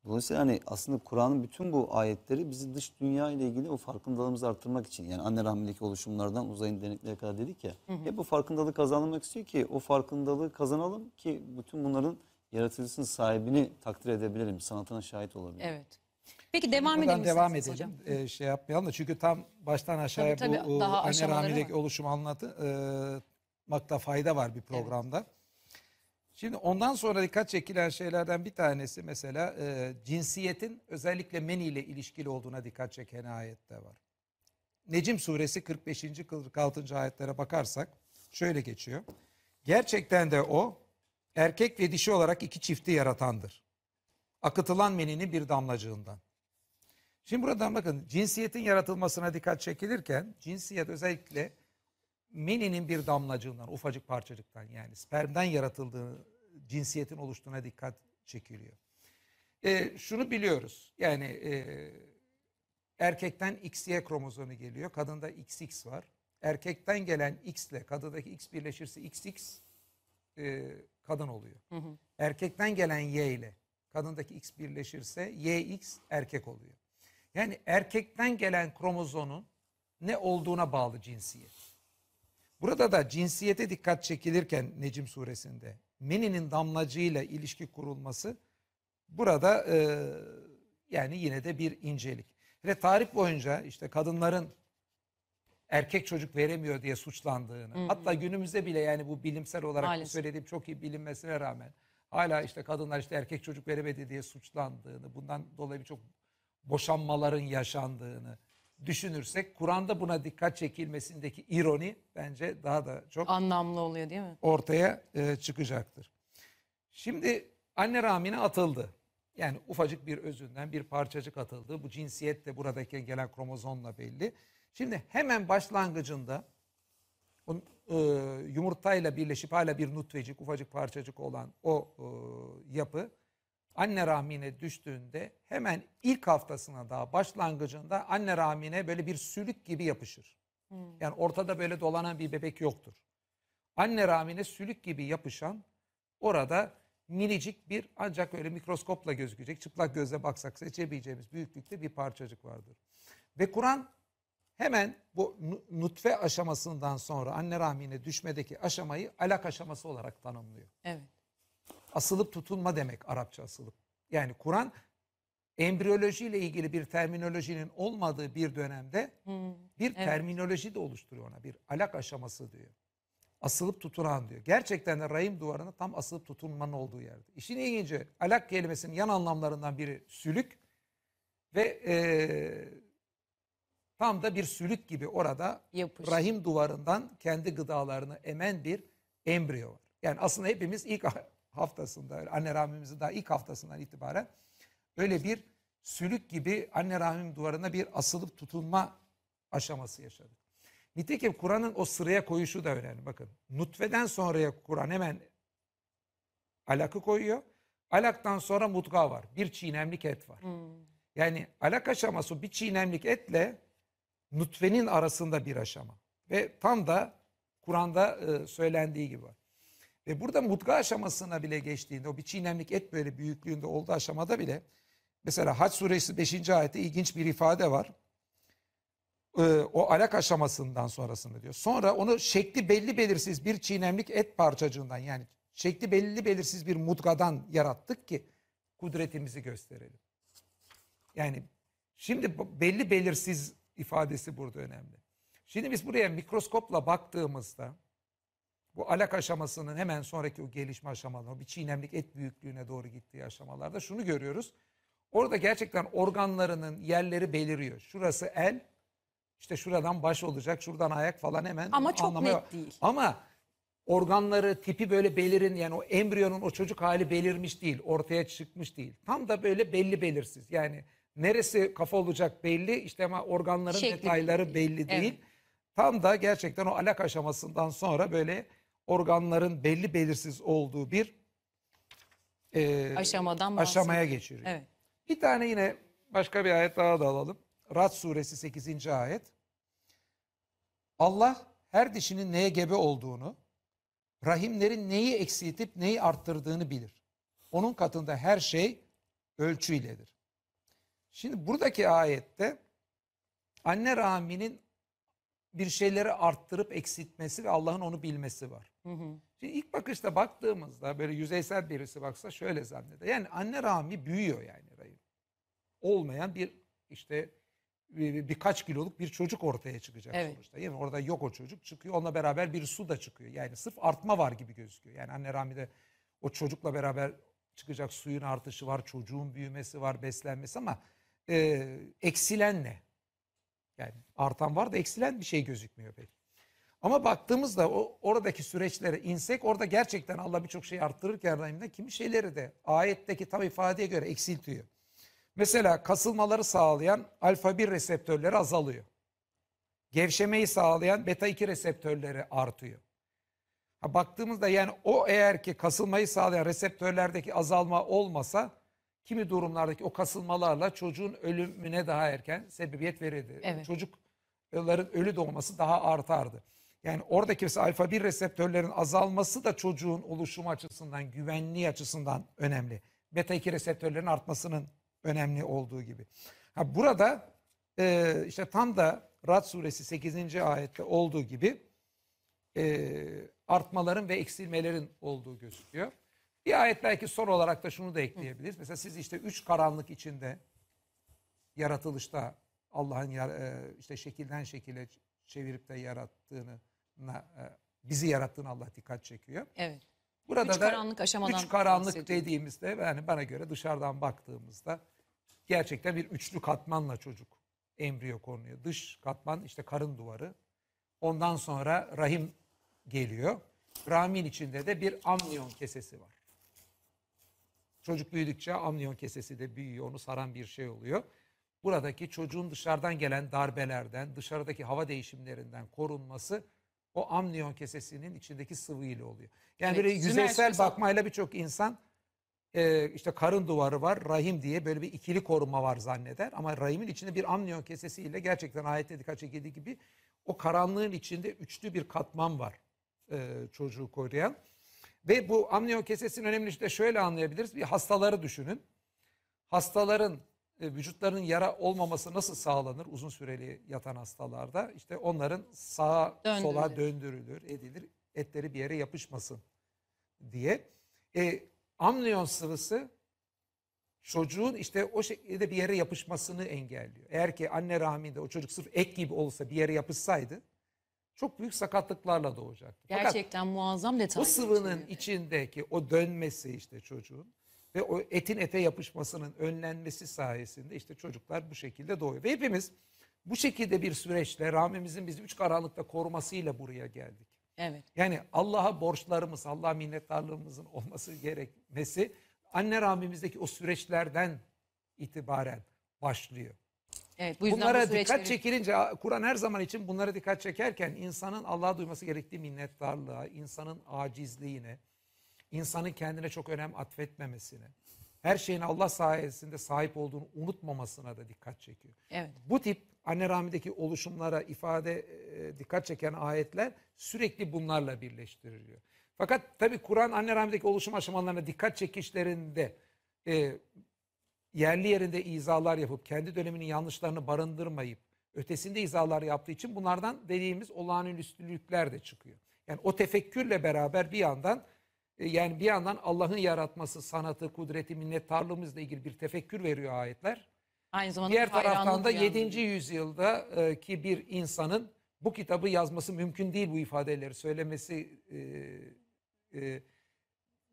C: Dolayısıyla hani aslında Kur'an'ın bütün bu ayetleri bizi dış dünya ile ilgili o farkındalığımızı arttırmak için yani anne rahmindeki oluşumlardan uzayın deneklere kadar dedik ya. Hep bu farkındalığı kazanmak istiyor ki o farkındalığı kazanalım ki bütün bunların yaratıcısının sahibini takdir edebilirim, sanatına şahit olabilirim.
D: Evet.
A: Peki devam edelim. Devam edelim. E,
B: şey yapmayalım da çünkü tam baştan aşağıya tabii, tabii, bu daha anne rahmindeki oluşumu anlatmakta ee, fayda var bir programda. Evet. Şimdi ondan sonra dikkat çekilen şeylerden bir tanesi mesela e, cinsiyetin özellikle meni ile ilişkili olduğuna dikkat çeken ayette var. Necim suresi 45. 46. ayetlere bakarsak şöyle geçiyor. Gerçekten de o erkek ve dişi olarak iki çifti yaratandır. Akıtılan meninin bir damlacığından. Şimdi buradan bakın cinsiyetin yaratılmasına dikkat çekilirken cinsiyet özellikle mininin bir damlacığından, ufacık parçacıktan yani spermden yaratıldığı cinsiyetin oluştuğuna dikkat çekiliyor. E, şunu biliyoruz yani e, erkekten XY kromozomu geliyor, kadında XX var. Erkekten gelen X ile kadındaki X birleşirse XX e, kadın oluyor. Hı hı. Erkekten gelen Y ile kadındaki X birleşirse YX erkek oluyor. Yani erkekten gelen kromozonun ne olduğuna bağlı cinsiyet. Burada da cinsiyete dikkat çekilirken Necim suresinde meninin damlacığıyla ilişki kurulması burada e, yani yine de bir incelik. Ve tarih boyunca işte kadınların erkek çocuk veremiyor diye suçlandığını hı hı. hatta günümüzde bile yani bu bilimsel olarak bu söylediğim çok iyi bilinmesine rağmen hala işte kadınlar işte erkek çocuk veremedi diye suçlandığını bundan dolayı birçok boşanmaların yaşandığını düşünürsek Kur'an'da buna dikkat çekilmesindeki ironi bence daha da çok
A: anlamlı oluyor değil mi?
B: Ortaya e, çıkacaktır. Şimdi anne rahmine atıldı. Yani ufacık bir özünden bir parçacık atıldı. Bu cinsiyet de buradaki gelen kromozomla belli. Şimdi hemen başlangıcında o, e, yumurtayla birleşip hala bir nutfecik, ufacık parçacık olan o e, yapı anne rahmine düştüğünde hemen ilk haftasına daha başlangıcında anne rahmine böyle bir sülük gibi yapışır. Hmm. Yani ortada böyle dolanan bir bebek yoktur. Anne rahmine sülük gibi yapışan orada minicik bir ancak böyle mikroskopla gözükecek, çıplak gözle baksak seçebileceğimiz büyüklükte bir parçacık vardır. Ve Kur'an hemen bu nutfe aşamasından sonra anne rahmine düşmedeki aşamayı alak aşaması olarak tanımlıyor. Evet asılıp tutunma demek Arapça asılıp. Yani Kur'an embriyolojiyle ilgili bir terminolojinin olmadığı bir dönemde hmm, bir evet. terminoloji de oluşturuyor ona. Bir alak aşaması diyor. Asılıp tutunan diyor. Gerçekten de rahim duvarına tam asılıp tutunmanın olduğu yerde. İşin ilginci alak kelimesinin yan anlamlarından biri sülük ve e, tam da bir sülük gibi orada Yapış. rahim duvarından kendi gıdalarını emen bir embriyo var. Yani aslında hepimiz ilk haftasında, anne rahmimizin daha ilk haftasından itibaren öyle bir sülük gibi anne rahmim duvarına bir asılıp tutulma aşaması yaşadık. Nitekim Kur'an'ın o sıraya koyuşu da önemli. Bakın nutfeden sonraya Kur'an hemen alakı koyuyor. Alaktan sonra mutga var. Bir çiğnemlik et var. Hmm. Yani alak aşaması bir çiğnemlik etle nutfenin arasında bir aşama. Ve tam da Kur'an'da e, söylendiği gibi var. Ve burada mutga aşamasına bile geçtiğinde o bir çiğnemlik et böyle büyüklüğünde olduğu aşamada bile mesela Hac suresi 5. ayette ilginç bir ifade var. Ee, o alak aşamasından sonrasında diyor. Sonra onu şekli belli belirsiz bir çiğnemlik et parçacığından yani şekli belli belirsiz bir mutgadan yarattık ki kudretimizi gösterelim. Yani şimdi belli belirsiz ifadesi burada önemli. Şimdi biz buraya mikroskopla baktığımızda bu alak aşamasının hemen sonraki o gelişme aşamalarına, bir çiğnemlik et büyüklüğüne doğru gittiği aşamalarda şunu görüyoruz. Orada gerçekten organlarının yerleri beliriyor. Şurası el, işte şuradan baş olacak, şuradan ayak falan hemen Ama çok anlamıyor. net değil. Ama organları tipi böyle belirin yani o embriyonun o çocuk hali belirmiş değil, ortaya çıkmış değil. Tam da böyle belli belirsiz. Yani neresi kafa olacak belli işte ama organların Şekli detayları belli değil. Evet. Tam da gerçekten o alak aşamasından sonra böyle organların belli belirsiz olduğu bir e, aşamadan bahsediyor. aşamaya geçiriyor. Evet. Bir tane yine başka bir ayet daha da alalım. Rad suresi 8. ayet. Allah her dişinin neye gebe olduğunu, rahimlerin neyi eksiltip neyi arttırdığını bilir. Onun katında her şey ölçüyledir. Şimdi buradaki ayette anne rahminin bir şeyleri arttırıp eksiltmesi ve Allah'ın onu bilmesi var. Hı hı. Şimdi ilk bakışta baktığımızda böyle yüzeysel birisi baksa şöyle zanneder. Yani anne rahmi büyüyor yani rahim. Olmayan bir işte birkaç kiloluk bir çocuk ortaya çıkacak evet. sonuçta. Yani orada yok o çocuk çıkıyor. Onunla beraber bir su da çıkıyor. Yani sırf artma var gibi gözüküyor. Yani anne rahmi de o çocukla beraber çıkacak suyun artışı var, çocuğun büyümesi var, beslenmesi ama e, eksilen ne? Yani artan var da eksilen bir şey gözükmüyor pek. Ama baktığımızda o oradaki süreçlere insek orada gerçekten Allah birçok şey arttırırken Rahim'de kimi şeyleri de ayetteki tam ifadeye göre eksiltiyor. Mesela kasılmaları sağlayan alfa 1 reseptörleri azalıyor. Gevşemeyi sağlayan beta 2 reseptörleri artıyor. Ha, baktığımızda yani o eğer ki kasılmayı sağlayan reseptörlerdeki azalma olmasa kimi durumlardaki o kasılmalarla çocuğun ölümüne daha erken sebebiyet verirdi. Evet. Çocukların ölü doğması daha artardı. Yani oradaki mesela alfa 1 reseptörlerin azalması da çocuğun oluşumu açısından, güvenliği açısından önemli. Beta 2 reseptörlerin artmasının önemli olduğu gibi. Ha burada e, işte tam da Rad suresi 8. ayette olduğu gibi e, artmaların ve eksilmelerin olduğu gözüküyor. Bir ayet belki son olarak da şunu da ekleyebiliriz. Mesela siz işte üç karanlık içinde yaratılışta Allah'ın e, işte şekilden şekile çevirip de yarattığını e, bizi yarattığını Allah dikkat çekiyor. Evet. Burada üç da karanlık aşamadan üç karanlık dediğimizde yani bana göre dışarıdan baktığımızda gerçekten bir üçlü katmanla çocuk embriyo konuyor. Dış katman işte karın duvarı. Ondan sonra rahim geliyor. Rahmin içinde de bir amniyon kesesi var. Çocuk büyüdükçe amniyon kesesi de büyüyor, onu saran bir şey oluyor. Buradaki çocuğun dışarıdan gelen darbelerden, dışarıdaki hava değişimlerinden korunması o amniyon kesesinin içindeki sıvı ile oluyor. Yani evet, böyle yüzeysel bakmayla birçok insan e, işte karın duvarı var, rahim diye böyle bir ikili koruma var zanneder. Ama rahimin içinde bir amniyon kesesi ile gerçekten ayette dikkat çekildiği gibi o karanlığın içinde üçlü bir katman var e, çocuğu koruyan. Ve bu amniyon kesesinin önemini işte şöyle anlayabiliriz. Bir hastaları düşünün. Hastaların e, vücutlarının yara olmaması nasıl sağlanır uzun süreli yatan hastalarda? İşte onların sağa döndürülür. sola döndürülür, edilir. Etleri bir yere yapışmasın diye. E, amniyon sıvısı çocuğun işte o şekilde bir yere yapışmasını engelliyor. Eğer ki anne rahminde o çocuk sırf ek gibi olsa bir yere yapışsaydı çok büyük sakatlıklarla doğacaktı. Gerçekten
A: Fakat muazzam detay. O sıvının
B: içinde. içindeki o dönmesi işte çocuğun ve o etin ete yapışmasının önlenmesi sayesinde işte çocuklar bu şekilde doğuyor. Ve hepimiz bu şekilde bir süreçle rahmimizin bizi üç karanlıkta korumasıyla buraya geldik. Evet. Yani Allah'a borçlarımız, Allah'a minnettarlığımızın olması gerekmesi anne rahmimizdeki o süreçlerden itibaren başlıyor. Evet, bu bunlara bu süreçlerin... dikkat çekilince Kur'an her zaman için bunlara dikkat çekerken insanın Allah'a duyması gerektiği minnettarlığa, insanın acizliğine, insanın kendine çok önem atfetmemesine, her şeyin Allah sayesinde sahip olduğunu unutmamasına da dikkat çekiyor. Evet. Bu tip anne rahmindeki oluşumlara ifade e, dikkat çeken ayetler sürekli bunlarla birleştiriliyor. Fakat tabii Kur'an anne rahmindeki oluşum aşamalarına dikkat çekişlerinde e, yerli yerinde izalar yapıp kendi döneminin yanlışlarını barındırmayıp ötesinde izalar yaptığı için bunlardan dediğimiz olağanüstülükler de çıkıyor. Yani o tefekkürle beraber bir yandan e, yani bir yandan Allah'ın yaratması, sanatı, kudreti, minnettarlığımızla ilgili bir tefekkür veriyor ayetler. Aynı zamanda Diğer taraftan da 7. yüzyılda e, ki bir insanın bu kitabı yazması mümkün değil bu ifadeleri söylemesi e, e,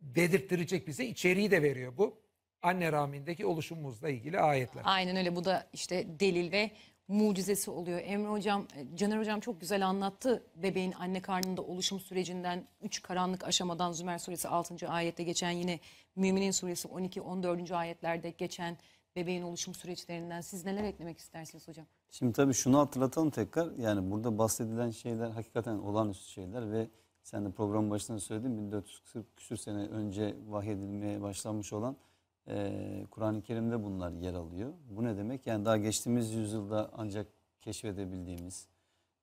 B: dedirttirecek bize içeriği de veriyor bu anne rahmindeki oluşumumuzla ilgili ayetler.
A: Aynen öyle bu da işte delil ve mucizesi oluyor. Emre Hocam, e, Caner Hocam çok güzel anlattı bebeğin anne karnında oluşum sürecinden 3 karanlık aşamadan Zümer suresi 6. ayette geçen yine Müminin suresi 12-14. ayetlerde geçen bebeğin oluşum süreçlerinden siz neler eklemek istersiniz hocam?
C: Şimdi tabii şunu hatırlatalım tekrar yani burada bahsedilen şeyler hakikaten olağanüstü şeyler ve sen de program başında söyledin 1440 küsür sene önce vahyedilmeye başlanmış olan ee, Kur'an-ı Kerim'de bunlar yer alıyor. Bu ne demek? Yani daha geçtiğimiz yüzyılda ancak keşfedebildiğimiz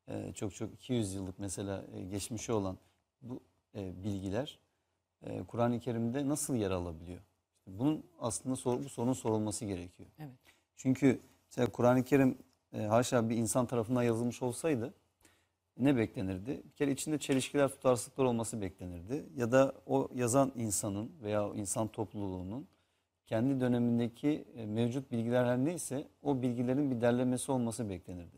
C: e, çok çok 200 yıllık mesela e, geçmişi olan bu e, bilgiler e, Kur'an-ı Kerim'de nasıl yer alabiliyor? bunun aslında sor, bu sorunun sorulması gerekiyor. Evet. Çünkü mesela Kur'an-ı Kerim e, haşa bir insan tarafından yazılmış olsaydı ne beklenirdi? Bir kere içinde çelişkiler, tutarsızlıklar olması beklenirdi. Ya da o yazan insanın veya o insan topluluğunun kendi dönemindeki e, mevcut bilgiler her neyse o bilgilerin bir derlemesi olması beklenirdi.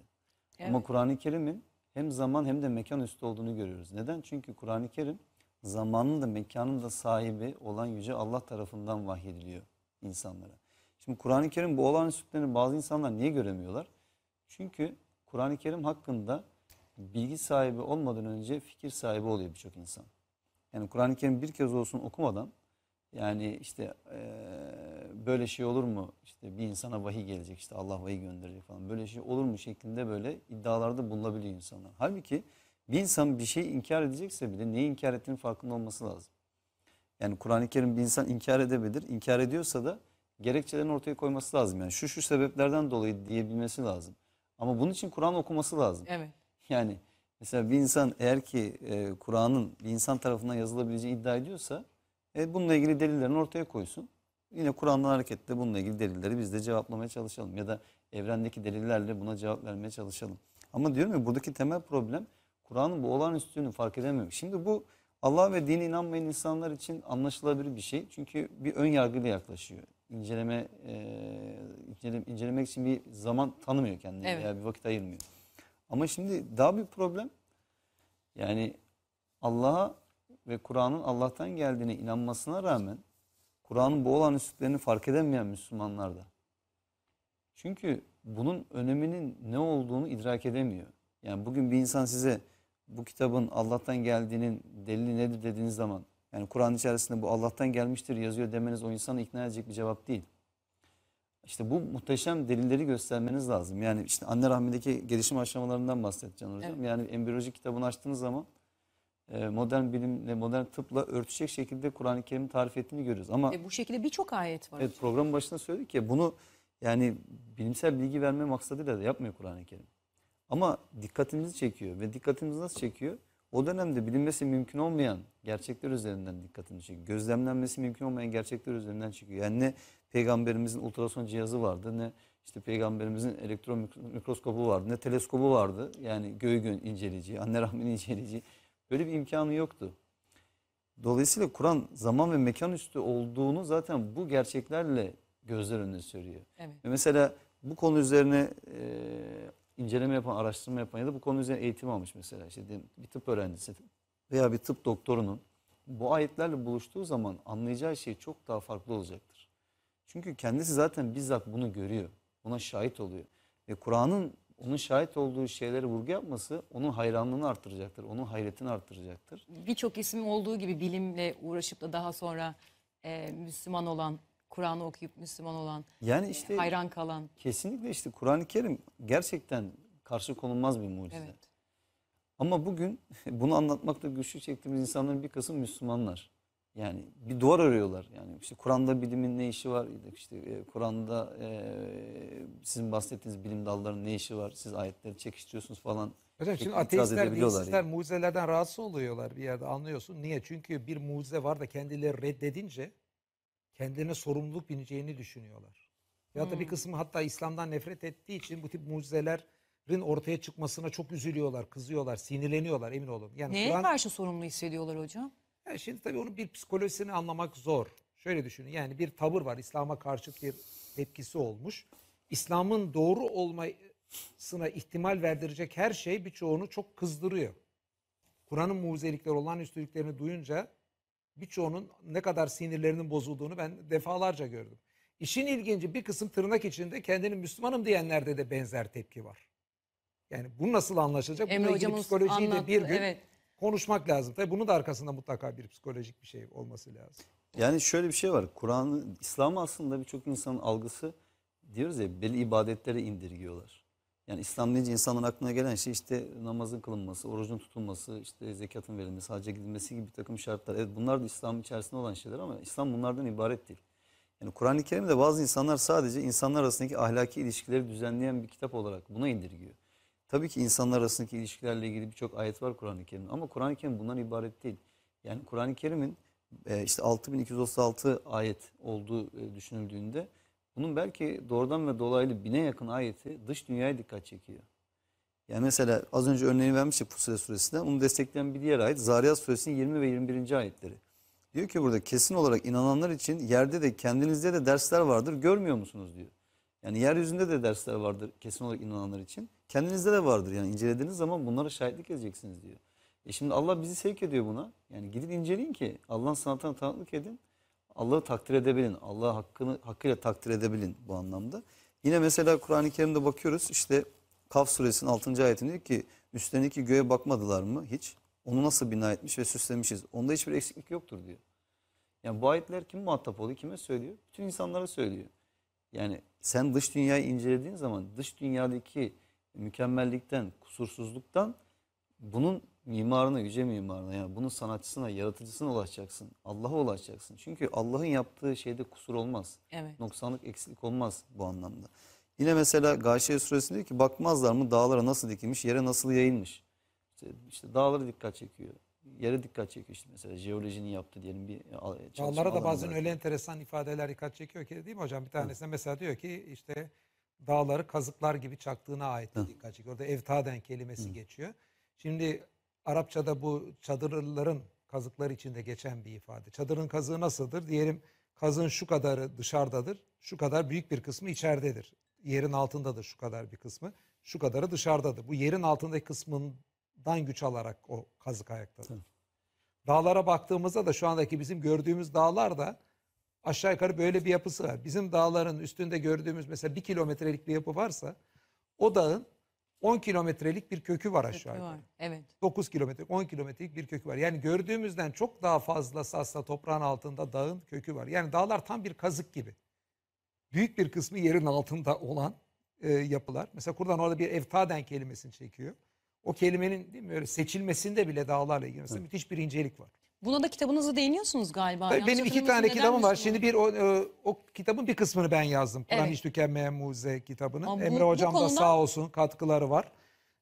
C: Evet. Ama Kur'an-ı Kerim'in hem zaman hem de mekan üstü olduğunu görüyoruz. Neden? Çünkü Kur'an-ı Kerim zamanın da mekanın da sahibi olan Yüce Allah tarafından vahyediliyor insanlara. Şimdi Kur'an-ı Kerim bu olan üstlerini bazı insanlar niye göremiyorlar? Çünkü Kur'an-ı Kerim hakkında bilgi sahibi olmadan önce fikir sahibi oluyor birçok insan. Yani Kur'an-ı Kerim bir kez olsun okumadan yani işte e, böyle şey olur mu? İşte bir insana vahiy gelecek işte Allah vahiy gönderecek falan. Böyle şey olur mu şeklinde böyle iddialarda bulunabiliyor insanlar. Halbuki bir insan bir şey inkar edecekse bile neyi inkar ettiğinin farkında olması lazım. Yani Kur'an-ı Kerim bir insan inkar edebilir. İnkar ediyorsa da gerekçelerini ortaya koyması lazım. Yani şu şu sebeplerden dolayı diyebilmesi lazım. Ama bunun için Kur'an okuması lazım. Evet. Yani mesela bir insan eğer ki e, Kur'an'ın bir insan tarafından yazılabileceği iddia ediyorsa e, bununla ilgili delillerini ortaya koysun. Yine Kur'an'dan hareketle bununla ilgili delilleri biz de cevaplamaya çalışalım. Ya da evrendeki delillerle buna cevap vermeye çalışalım. Ama diyorum ya buradaki temel problem Kur'an'ın bu olağanüstülüğünü fark edememek. Şimdi bu Allah ve dine inanmayan insanlar için anlaşılabilir bir şey. Çünkü bir ön yargıyla yaklaşıyor. İnceleme, e, inceleme incelemek için bir zaman tanımıyor kendini Evet. Yani bir vakit ayırmıyor. Ama şimdi daha bir problem yani Allah'a ve Kur'an'ın Allah'tan geldiğine inanmasına rağmen Kur'an'ın bu olan üstlerini fark edemeyen Müslümanlar da. Çünkü bunun öneminin ne olduğunu idrak edemiyor. Yani bugün bir insan size bu kitabın Allah'tan geldiğinin delili nedir dediğiniz zaman yani Kur'an içerisinde bu Allah'tan gelmiştir yazıyor demeniz o insanı ikna edecek bir cevap değil. İşte bu muhteşem delilleri göstermeniz lazım. Yani işte anne rahmindeki gelişim aşamalarından bahsedeceğim hocam. Evet. Yani embriyolojik kitabını açtığınız zaman e, modern bilimle, modern tıpla örtüşecek şekilde Kur'an-ı Kerim'i tarif ettiğini görüyoruz. Ama e
A: bu şekilde birçok ayet var. Evet,
C: program başında söyledik ki bunu yani bilimsel bilgi verme maksadıyla da yapmıyor Kur'an-ı Kerim. Ama dikkatimizi çekiyor ve dikkatimizi nasıl çekiyor? O dönemde bilinmesi mümkün olmayan gerçekler üzerinden dikkatini çekiyor. Gözlemlenmesi mümkün olmayan gerçekler üzerinden çekiyor. Yani ne peygamberimizin ultrason cihazı vardı ne işte peygamberimizin elektron mikroskopu vardı ne teleskobu vardı. Yani göğü inceleyici, anne rahmini inceleyici Böyle bir imkanı yoktu. Dolayısıyla Kur'an zaman ve mekan üstü olduğunu zaten bu gerçeklerle gözler önüne sürüyor. Evet. Ve mesela bu konu üzerine e, inceleme yapan, araştırma yapan ya da bu konu üzerine eğitim almış mesela. İşte bir tıp öğrencisi veya bir tıp doktorunun bu ayetlerle buluştuğu zaman anlayacağı şey çok daha farklı olacaktır. Çünkü kendisi zaten bizzat bunu görüyor. Buna şahit oluyor. Ve Kur'an'ın onun şahit olduğu şeylere vurgu yapması onun hayranlığını arttıracaktır. Onun hayretini arttıracaktır.
A: Birçok isim olduğu gibi bilimle uğraşıp da daha sonra e, Müslüman olan, Kur'an'ı okuyup Müslüman olan, yani e, işte, e, hayran kalan.
C: Kesinlikle işte Kur'an-ı Kerim gerçekten karşı konulmaz bir mucize. Evet. Ama bugün bunu anlatmakta güçlü çektiğimiz insanların bir kısmı Müslümanlar. Yani bir duvar arıyorlar Yani işte Kur'an'da bilimin ne işi var? İşte e, Kur'an'da e, sizin bahsettiğiniz bilim dallarının ne işi var? Siz ayetleri çekiştiriyorsunuz falan. Hocam şimdi ateistler, deistler yani.
B: mucizelerden rahatsız oluyorlar bir yerde anlıyorsun. Niye? Çünkü bir mucize var da kendileri reddedince kendilerine sorumluluk bineceğini düşünüyorlar. Ya da hmm. bir kısmı hatta İslam'dan nefret ettiği için bu tip mucizelerin ortaya çıkmasına çok üzülüyorlar, kızıyorlar, sinirleniyorlar emin olun. Yani Neye Kur'an,
A: karşı sorumlu hissediyorlar hocam?
B: Yani şimdi tabii onun bir psikolojisini anlamak zor. Şöyle düşünün yani bir tavır var İslam'a karşı bir tepkisi olmuş. İslam'ın doğru olmasına ihtimal verdirecek her şey birçoğunu çok kızdırıyor. Kur'an'ın olan olağanüstülüklerini duyunca birçoğunun ne kadar sinirlerinin bozulduğunu ben defalarca gördüm. İşin ilginci bir kısım tırnak içinde kendini Müslümanım diyenlerde de benzer tepki var. Yani bu nasıl anlaşılacak? Emre Bununla ilgili psikolojiyi anlattı, de bir gün evet konuşmak lazım. Tabii bunun da arkasında mutlaka bir psikolojik bir şey olması lazım.
C: Yani şöyle bir şey var. Kur'an'ı, İslam'ı aslında birçok insanın algısı diyoruz ya belli ibadetlere indirgiyorlar. Yani İslam deyince insanın aklına gelen şey işte namazın kılınması, orucun tutulması, işte zekatın verilmesi, hacca gidilmesi gibi bir takım şartlar. Evet bunlar da İslam içerisinde olan şeyler ama İslam bunlardan ibaret değil. Yani Kur'an-ı Kerim'de bazı insanlar sadece insanlar arasındaki ahlaki ilişkileri düzenleyen bir kitap olarak buna indirgiyor. Tabii ki insanlar arasındaki ilişkilerle ilgili birçok ayet var Kur'an-ı Kerim'de ama Kur'an-ı Kerim bundan ibaret değil. Yani Kur'an-ı Kerim'in e, işte 6236 ayet olduğu e, düşünüldüğünde bunun belki doğrudan ve dolaylı bine yakın ayeti dış dünyaya dikkat çekiyor. Yani mesela az önce örneğini vermiştik Fusile Suresi'nde Onu destekleyen bir diğer ayet Zariyat suresinin 20 ve 21. ayetleri. Diyor ki burada kesin olarak inananlar için yerde de kendinizde de dersler vardır görmüyor musunuz diyor. Yani yeryüzünde de dersler vardır kesin olarak inananlar için. Kendinizde de vardır yani incelediğiniz zaman bunlara şahitlik edeceksiniz diyor. E şimdi Allah bizi sevk ediyor buna. Yani gidin inceleyin ki Allah'ın sanatına tanıklık edin. Allah'ı takdir edebilin. Allah'ı hakkını hakkıyla takdir edebilin bu anlamda. Yine mesela Kur'an-ı Kerim'de bakıyoruz işte Kaf suresinin 6. ayetinde diyor ki üstlerindeki göğe bakmadılar mı hiç? Onu nasıl bina etmiş ve süslemişiz? Onda hiçbir eksiklik yoktur diyor. Yani bu ayetler kim muhatap oluyor? Kime söylüyor? Bütün insanlara söylüyor. Yani sen dış dünyayı incelediğin zaman dış dünyadaki mükemmellikten, kusursuzluktan bunun mimarına, yüce mimarına yani bunun sanatçısına, yaratıcısına ulaşacaksın. Allah'a ulaşacaksın. Çünkü Allah'ın yaptığı şeyde kusur olmaz. Evet. Noksanlık, eksiklik olmaz bu anlamda. Yine mesela Gâşiye suresinde diyor ki bakmazlar mı dağlara nasıl dikilmiş, yere nasıl yayılmış. İşte, işte dağlara dikkat çekiyor. Yere dikkat çekiyor işte mesela jeolojinin yaptı diyelim bir e, çalışma Dağlara da bazen öyle
B: enteresan ifadeler dikkat çekiyor ki değil mi hocam? Bir tanesinde mesela diyor ki işte
C: dağları kazıklar
B: gibi çaktığına ait bir dikkat çekiyor. Orada evtaden kelimesi Hı. geçiyor. Şimdi Arapçada bu çadırların kazıklar içinde geçen bir ifade. Çadırın kazığı nasıldır? Diyelim Kazığın şu kadarı dışarıdadır, şu kadar büyük bir kısmı içeridedir. Yerin altındadır şu kadar bir kısmı, şu kadarı dışarıdadır. Bu yerin altındaki kısmından güç alarak o kazık ayaktadır. Hı. Dağlara baktığımızda da şu andaki bizim gördüğümüz dağlar da Aşağı yukarı böyle bir yapısı var. Bizim dağların üstünde gördüğümüz mesela bir kilometrelik bir yapı varsa o dağın 10 kilometrelik bir kökü var aşağı yukarı. Evet. 9 kilometrelik 10 kilometrelik bir kökü var. Yani gördüğümüzden çok daha fazlası aslında toprağın altında dağın kökü var. Yani dağlar tam bir kazık gibi. Büyük bir kısmı yerin altında olan e, yapılar. Mesela Kur'an orada bir evtaden kelimesini çekiyor. O kelimenin değil mi öyle seçilmesinde bile dağlarla ilgili mesela müthiş bir incelik var.
A: Buna da kitabınızı değiniyorsunuz galiba. Tabii benim iki tane kitabım var.
B: Şimdi bir o, e, o kitabın bir kısmını ben yazdım. Kur'an Evet. Hiç Tükenmeyen Mucize kitabını. Ama bu- Emre Hocam konuda- da sağ olsun katkıları var.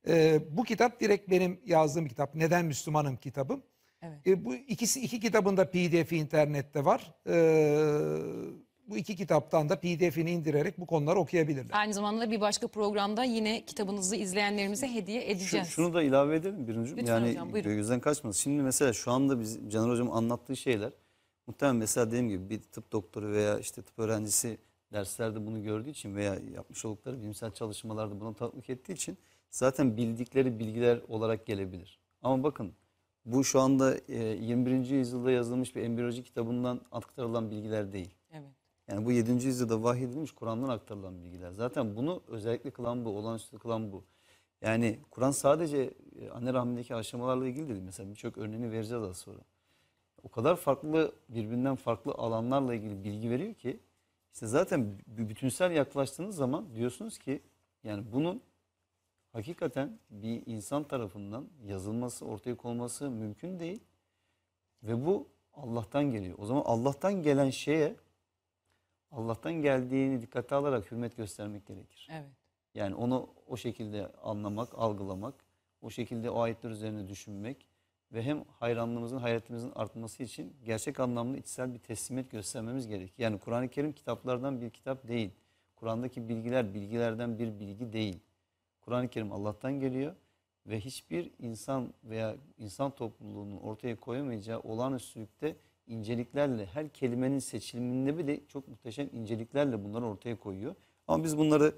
B: E, bu kitap direkt benim yazdığım kitap. Neden Müslümanım kitabım.
D: Evet.
A: E,
B: bu ikisi iki kitabın da pdf'i internette var. E, bu iki kitaptan da pdf'ini indirerek bu konuları okuyabilirler.
A: Aynı zamanda bir başka programda yine kitabınızı izleyenlerimize hediye edeceğiz. Şu,
C: şunu da ilave edelim birinci. Lütfen yani hocam Gözden kaçmaz. Şimdi mesela şu anda biz Caner Hocam anlattığı şeyler muhtemelen mesela dediğim gibi bir tıp doktoru veya işte tıp öğrencisi derslerde bunu gördüğü için veya yapmış oldukları bilimsel çalışmalarda buna tatbik ettiği için zaten bildikleri bilgiler olarak gelebilir. Ama bakın bu şu anda 21. E, yüzyılda yazılmış bir embriyoloji kitabından aktarılan bilgiler değil. Yani bu 7. yüzyılda vahiy edilmiş Kur'an'dan aktarılan bilgiler. Zaten bunu özellikle kılan bu, olağanüstü kılan bu. Yani Kur'an sadece e, anne rahmindeki aşamalarla ilgili değil. Mesela birçok örneğini vereceğiz az sonra. O kadar farklı birbirinden farklı alanlarla ilgili bilgi veriyor ki işte zaten bütünsel yaklaştığınız zaman diyorsunuz ki yani bunun hakikaten bir insan tarafından yazılması, ortaya konması mümkün değil. Ve bu Allah'tan geliyor. O zaman Allah'tan gelen şeye Allah'tan geldiğini dikkate alarak hürmet göstermek gerekir. Evet. Yani onu o şekilde anlamak, algılamak, o şekilde o ayetler üzerine düşünmek ve hem hayranlığımızın, hayretimizin artması için gerçek anlamda içsel bir teslimiyet göstermemiz gerek. Yani Kur'an-ı Kerim kitaplardan bir kitap değil. Kur'an'daki bilgiler bilgilerden bir bilgi değil. Kur'an-ı Kerim Allah'tan geliyor ve hiçbir insan veya insan topluluğunun ortaya koyamayacağı olağanüstülükte inceliklerle her kelimenin seçiliminde bile çok muhteşem inceliklerle bunları ortaya koyuyor. Ama biz bunları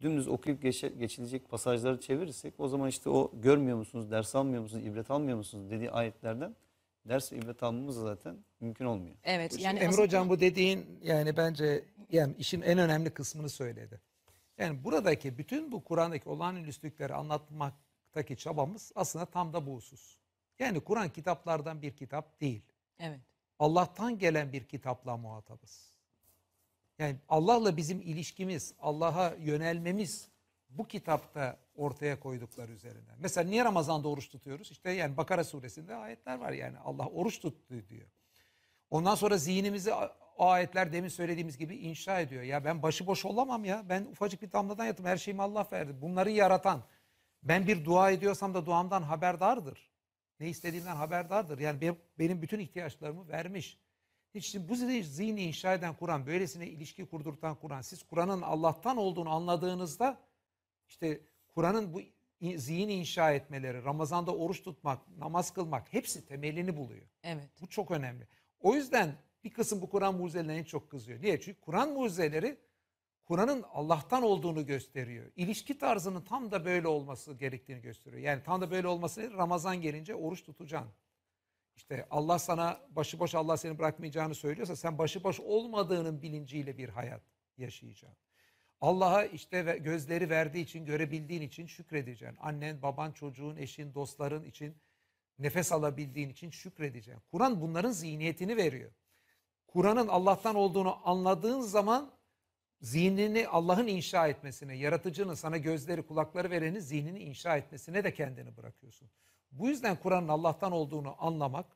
C: dümdüz okuyup geçe, geçilecek pasajları çevirirsek o zaman işte o görmüyor musunuz, ders almıyor musunuz, ibret almıyor musunuz dediği ayetlerden ders ve ibret almamız zaten mümkün olmuyor.
A: Evet. Yani Emre aslında... Hocam bu
B: dediğin yani bence yani işin en önemli kısmını söyledi. Yani buradaki bütün bu Kur'an'daki olağanüstülükleri anlatmaktaki çabamız aslında tam da bu husus. Yani Kur'an kitaplardan bir kitap değil. Evet. Allah'tan gelen bir kitapla muhatabız. Yani Allah'la bizim ilişkimiz, Allah'a yönelmemiz bu kitapta ortaya koydukları üzerine. Mesela niye Ramazan'da oruç tutuyoruz? İşte yani Bakara suresinde ayetler var yani Allah oruç tuttu diyor. Ondan sonra zihnimizi o ayetler demin söylediğimiz gibi inşa ediyor. Ya ben başıboş olamam ya. Ben ufacık bir damladan yatım. Her şeyimi Allah verdi. Bunları yaratan. Ben bir dua ediyorsam da duamdan haberdardır. Ne istediğimden haberdardır. Yani benim, benim bütün ihtiyaçlarımı vermiş. Şimdi bu zihni inşa eden Kur'an, böylesine ilişki kurdurtan Kur'an, siz Kur'an'ın Allah'tan olduğunu anladığınızda işte Kur'an'ın bu zihin inşa etmeleri, Ramazan'da oruç tutmak, namaz kılmak hepsi temelini buluyor. Evet. Bu çok önemli. O yüzden bir kısım bu Kur'an mucizelerine en çok kızıyor. Niye? Çünkü Kur'an mucizeleri Kur'an'ın Allah'tan olduğunu gösteriyor. İlişki tarzının tam da böyle olması gerektiğini gösteriyor. Yani tam da böyle olması Ramazan gelince oruç tutacaksın. İşte Allah sana başıboş Allah seni bırakmayacağını söylüyorsa sen başıboş olmadığının bilinciyle bir hayat yaşayacaksın. Allah'a işte gözleri verdiği için, görebildiğin için şükredeceksin. Annen, baban, çocuğun, eşin, dostların için nefes alabildiğin için şükredeceksin. Kur'an bunların zihniyetini veriyor. Kur'an'ın Allah'tan olduğunu anladığın zaman zihnini Allah'ın inşa etmesine, yaratıcının sana gözleri, kulakları vereni zihnini inşa etmesine de kendini bırakıyorsun. Bu yüzden Kur'an'ın Allah'tan olduğunu anlamak,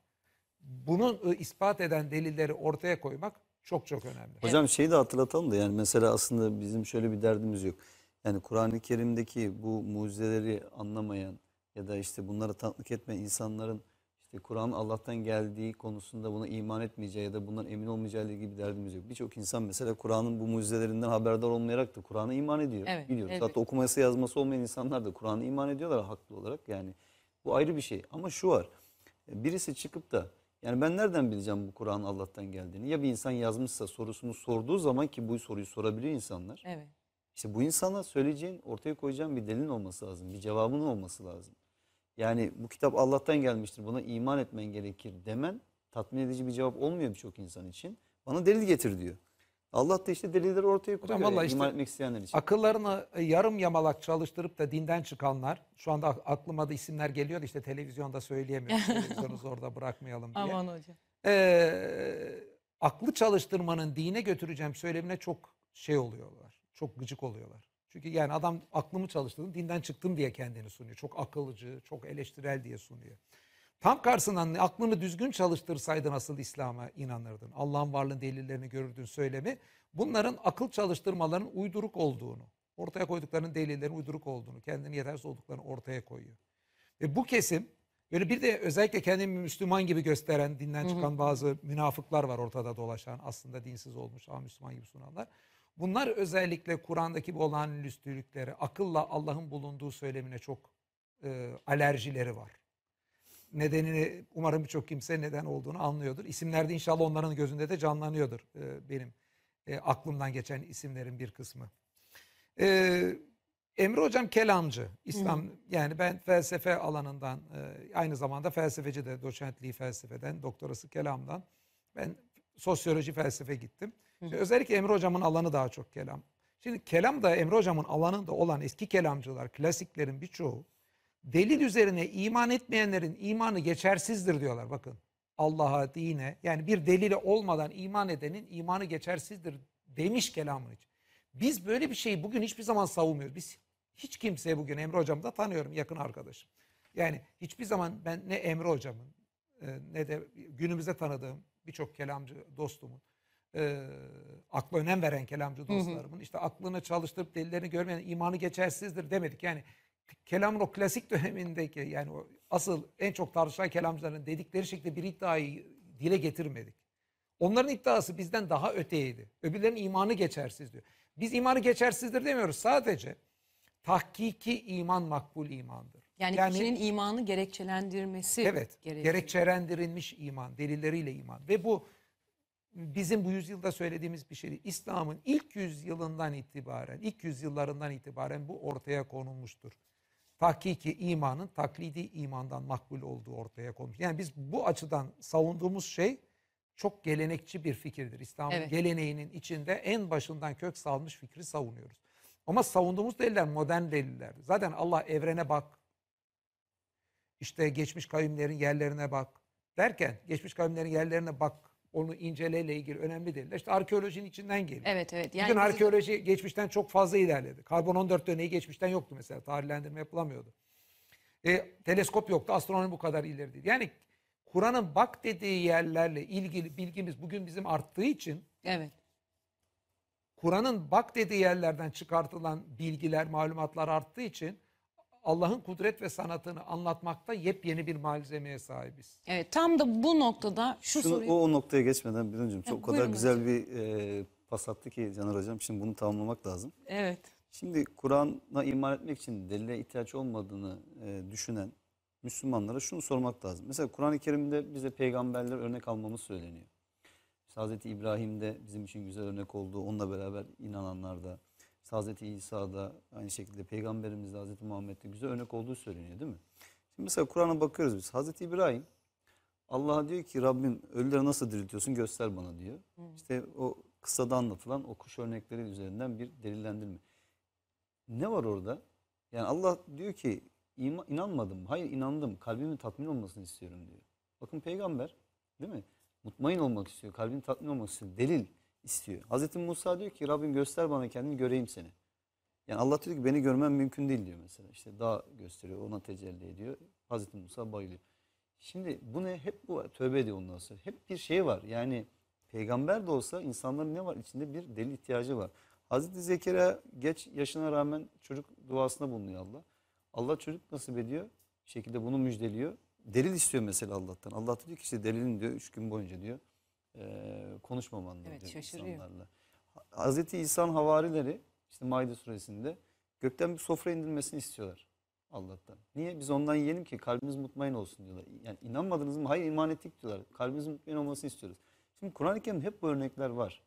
B: bunun ıı, ispat eden delilleri ortaya koymak
C: çok çok önemli. Hocam şeyi de hatırlatalım da yani mesela aslında bizim şöyle bir derdimiz yok. Yani Kur'an-ı Kerim'deki bu mucizeleri anlamayan ya da işte bunları tatlık etme insanların işte Kur'an Allah'tan geldiği konusunda buna iman etmeyeceği ya da bundan emin olmayacağı gibi bir derdimiz yok. Birçok insan mesela Kur'an'ın bu mucizelerinden haberdar olmayarak da Kur'an'a iman ediyor. Evet, Biliyoruz. Evet. Hatta okuması yazması olmayan insanlar da Kur'an'a iman ediyorlar haklı olarak. Yani bu ayrı bir şey. Ama şu var. Birisi çıkıp da yani ben nereden bileceğim bu Kuran Allah'tan geldiğini? Ya bir insan yazmışsa sorusunu sorduğu zaman ki bu soruyu sorabiliyor insanlar. Evet. İşte bu insana söyleyeceğin, ortaya koyacağın bir delilin olması lazım. Bir cevabının olması lazım. Yani bu kitap Allah'tan gelmiştir buna iman etmen gerekir demen tatmin edici bir cevap olmuyor birçok insan için. Bana delil getir diyor. Allah da işte delilleri ortaya koyuyor Hocam, işte, iman etmek isteyenler için. Akıllarını e, yarım
B: yamalak çalıştırıp da dinden çıkanlar şu anda aklıma da isimler geliyor işte televizyonda söyleyemiyorum. Televizyonu zorda bırakmayalım diye. Aman hocam. Ee, aklı çalıştırmanın dine götüreceğim söylemine çok şey oluyorlar. Çok gıcık oluyorlar. Çünkü yani adam aklımı çalıştırdım, dinden çıktım diye kendini sunuyor. Çok akılcı, çok eleştirel diye sunuyor. Tam karşısından aklını düzgün çalıştırsaydın asıl İslam'a inanırdın. Allah'ın varlığın delillerini görürdün söylemi. Bunların akıl çalıştırmalarının uyduruk olduğunu, ortaya koyduklarının delillerin uyduruk olduğunu, kendini yetersiz olduklarını ortaya koyuyor. Ve bu kesim böyle bir de özellikle kendini Müslüman gibi gösteren, dinden çıkan bazı münafıklar var ortada dolaşan, aslında dinsiz olmuş ama Müslüman gibi sunanlar. Bunlar özellikle Kur'an'daki bu olağanüstülükleri, akılla Allah'ın bulunduğu söylemine çok e, alerjileri var. Nedenini umarım birçok kimse neden olduğunu anlıyordur. İsimlerde inşallah onların gözünde de canlanıyordur e, benim e, aklımdan geçen isimlerin bir kısmı. E, Emre Hocam kelamcı. İslam Hı. yani ben felsefe alanından e, aynı zamanda felsefeci de doçentliği felsefeden, doktorası kelamdan. Ben sosyoloji, felsefe gittim. Şimdi özellikle Emre Hocam'ın alanı daha çok kelam. Şimdi kelam da Emre Hocam'ın alanında olan eski kelamcılar, klasiklerin birçoğu delil üzerine iman etmeyenlerin imanı geçersizdir diyorlar bakın. Allah'a, dine yani bir delili olmadan iman edenin imanı geçersizdir demiş kelamın için. Biz böyle bir şeyi bugün hiçbir zaman savunmuyoruz. Biz hiç kimseye bugün Emre Hocam'ı da tanıyorum yakın arkadaşım. Yani hiçbir zaman ben ne Emre Hocam'ın e, ne de günümüzde tanıdığım birçok kelamcı dostumun e, akla önem veren kelamcı dostlarımın hı hı. işte aklını çalıştırıp delillerini görmeyen imanı geçersizdir demedik. Yani kelamın o klasik dönemindeki yani o asıl en çok tartışılan kelamcıların dedikleri şekilde bir iddiayı dile getirmedik. Onların iddiası bizden daha öteydi. Öbürlerin imanı geçersiz diyor. Biz imanı geçersizdir demiyoruz. Sadece tahkiki iman makbul imandır.
A: Yani, yani kişinin imanı gerekçelendirmesi Evet, gerekiyor.
B: gerekçelendirilmiş iman, delilleriyle iman. Ve bu bizim bu yüzyılda söylediğimiz bir şey İslam'ın ilk yüzyılından itibaren, ilk yüzyıllarından itibaren bu ortaya konulmuştur. Hakiki imanın taklidi imandan makbul olduğu ortaya konmuş. Yani biz bu açıdan savunduğumuz şey çok gelenekçi bir fikirdir. İslam'ın evet. geleneğinin içinde en başından kök salmış fikri savunuyoruz. Ama savunduğumuz deliller modern deliller. Zaten Allah evrene bak, işte geçmiş kavimlerin yerlerine bak derken geçmiş kavimlerin yerlerine bak onu inceleyle ilgili önemli değil. İşte arkeolojinin içinden geliyor.
A: Evet evet. Yani Bugün arkeoloji
B: bizim... geçmişten çok fazla ilerledi. Karbon 14 örneği geçmişten yoktu mesela. Tarihlendirme yapılamıyordu. E, teleskop yoktu. Astronomi bu kadar ileri Yani Kur'an'ın bak dediği yerlerle ilgili bilgimiz bugün bizim arttığı için Evet. Kur'an'ın bak dediği yerlerden çıkartılan bilgiler, malumatlar arttığı için Allah'ın kudret ve sanatını anlatmakta yepyeni bir malzemeye sahibiz. Evet tam da bu noktada şu
C: Şunu, soruyu... O, o noktaya geçmeden bir çok o kadar güzel bir e, pas attı ki Caner Hocam. Şimdi bunu tamamlamak lazım. Evet. Şimdi Kur'an'a iman etmek için delile ihtiyaç olmadığını e, düşünen Müslümanlara şunu sormak lazım. Mesela Kur'an-ı Kerim'de bize peygamberler örnek almamız söyleniyor. İşte İbrahim de bizim için güzel örnek olduğu onunla beraber inananlarda. Hazreti İsa da aynı şekilde Peygamberimiz Hazreti Muhammed'de güzel örnek olduğu söyleniyor değil mi? Şimdi mesela Kur'an'a bakıyoruz biz. Hazreti İbrahim Allah'a diyor ki Rabbim ölüleri nasıl diriltiyorsun göster bana diyor. Hı. İşte o kısada anlatılan o kuş örnekleri üzerinden bir delillendirme. Ne var orada? Yani Allah diyor ki ima, inanmadım. Hayır inandım. Kalbimin tatmin olmasını istiyorum diyor. Bakın peygamber değil mi? Mutmain olmak istiyor. Kalbin tatmin olmak istiyor. Delil istiyor. Hazreti Musa diyor ki Rabbim göster bana kendini göreyim seni. Yani Allah diyor ki beni görmen mümkün değil diyor mesela. İşte dağ gösteriyor ona tecelli ediyor. Hazreti Musa bayılıyor. Şimdi bu ne? Hep bu var. Tövbe ediyor ondan sonra. Hep bir şey var. Yani peygamber de olsa insanların ne var? içinde bir delil ihtiyacı var. Hazreti Zekeriya geç yaşına rağmen çocuk duasında bulunuyor Allah. Allah çocuk nasip ediyor. Bir şekilde bunu müjdeliyor. Delil istiyor mesela Allah'tan. Allah diyor ki işte delilin diyor üç gün boyunca diyor e, konuşmaman evet, diyor şaşırıyor. insanlarla. Hz. İsa'nın havarileri işte Maide suresinde gökten bir sofra indirmesini istiyorlar Allah'tan. Niye? Biz ondan yiyelim ki kalbimiz mutmain olsun diyorlar. Yani inanmadınız mı? Hayır iman ettik diyorlar. Kalbimiz mutmain olmasını istiyoruz. Şimdi Kur'an-ı Kerim'de hep bu örnekler var.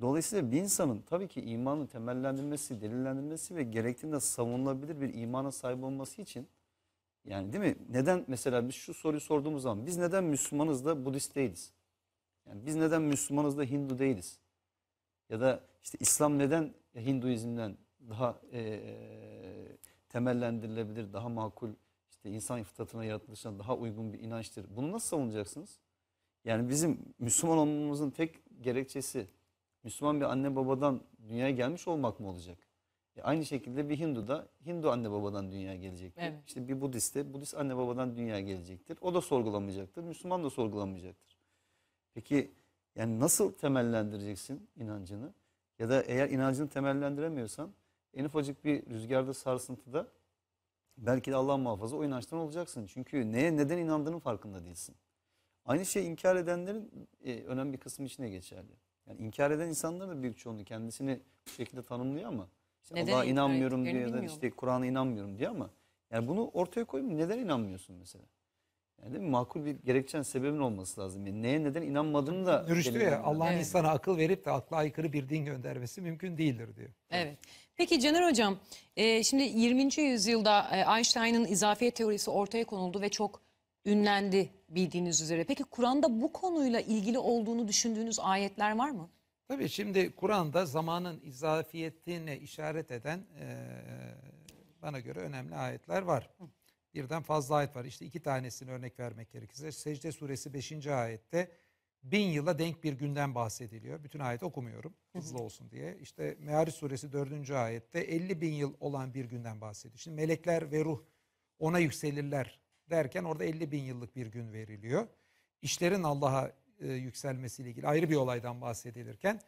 C: Dolayısıyla bir insanın tabii ki imanı temellendirmesi, delillendirmesi ve gerektiğinde savunulabilir bir imana sahip olması için yani değil mi? Neden mesela biz şu soruyu sorduğumuz zaman biz neden Müslümanız da Budist değiliz? Yani biz neden Müslümanız da Hindu değiliz? Ya da işte İslam neden Hinduizmden daha e, e temellendirilebilir, daha makul, işte insan fıtratına yaratılışına daha uygun bir inançtır. Bunu nasıl savunacaksınız? Yani bizim Müslüman olmamızın tek gerekçesi Müslüman bir anne babadan dünyaya gelmiş olmak mı olacak? E aynı şekilde bir Hindu da Hindu anne babadan dünyaya gelecektir. Evet. İşte bir Budist de Budist anne babadan dünyaya gelecektir. O da sorgulamayacaktır. Müslüman da sorgulamayacaktır. Peki yani nasıl temellendireceksin inancını? Ya da eğer inancını temellendiremiyorsan en ufacık bir rüzgarda sarsıntıda belki de Allah muhafaza o inançtan olacaksın. Çünkü neye neden inandığının farkında değilsin. Aynı şey inkar edenlerin e, önemli bir kısmı içine geçerli. Yani inkar eden insanların da büyük çoğunluğu kendisini bu şekilde tanımlıyor ama işte Allah'a inanmıyorum diye ya da işte Kur'an'a inanmıyorum diye ama yani bunu ortaya koyup neden inanmıyorsun mesela? Yani değil mi? Makul bir gerekçen sebebin olması lazım. Yani neye neden inanmadığını da... Dürüst ya Allah'ın evet. insana akıl verip de akla aykırı bir din göndermesi mümkün değildir diyor.
A: Evet. Peki Caner Hocam e, şimdi 20. yüzyılda e, Einstein'ın izafiyet teorisi ortaya konuldu ve çok ünlendi bildiğiniz üzere. Peki Kur'an'da bu konuyla ilgili olduğunu düşündüğünüz ayetler var mı?
B: Tabii şimdi Kur'an'da zamanın izafiyetine işaret eden e, bana göre önemli ayetler var. Hı birden fazla ayet var. İşte iki tanesini örnek vermek gerekirse Secde suresi 5. ayette bin yıla denk bir günden bahsediliyor. Bütün ayet okumuyorum hızlı olsun diye. İşte Meari suresi 4. ayette 50 bin yıl olan bir günden bahsediyor. Şimdi melekler ve ruh ona yükselirler derken orada 50 bin yıllık bir gün veriliyor. İşlerin Allah'a e, yükselmesiyle ilgili ayrı bir olaydan bahsedilirken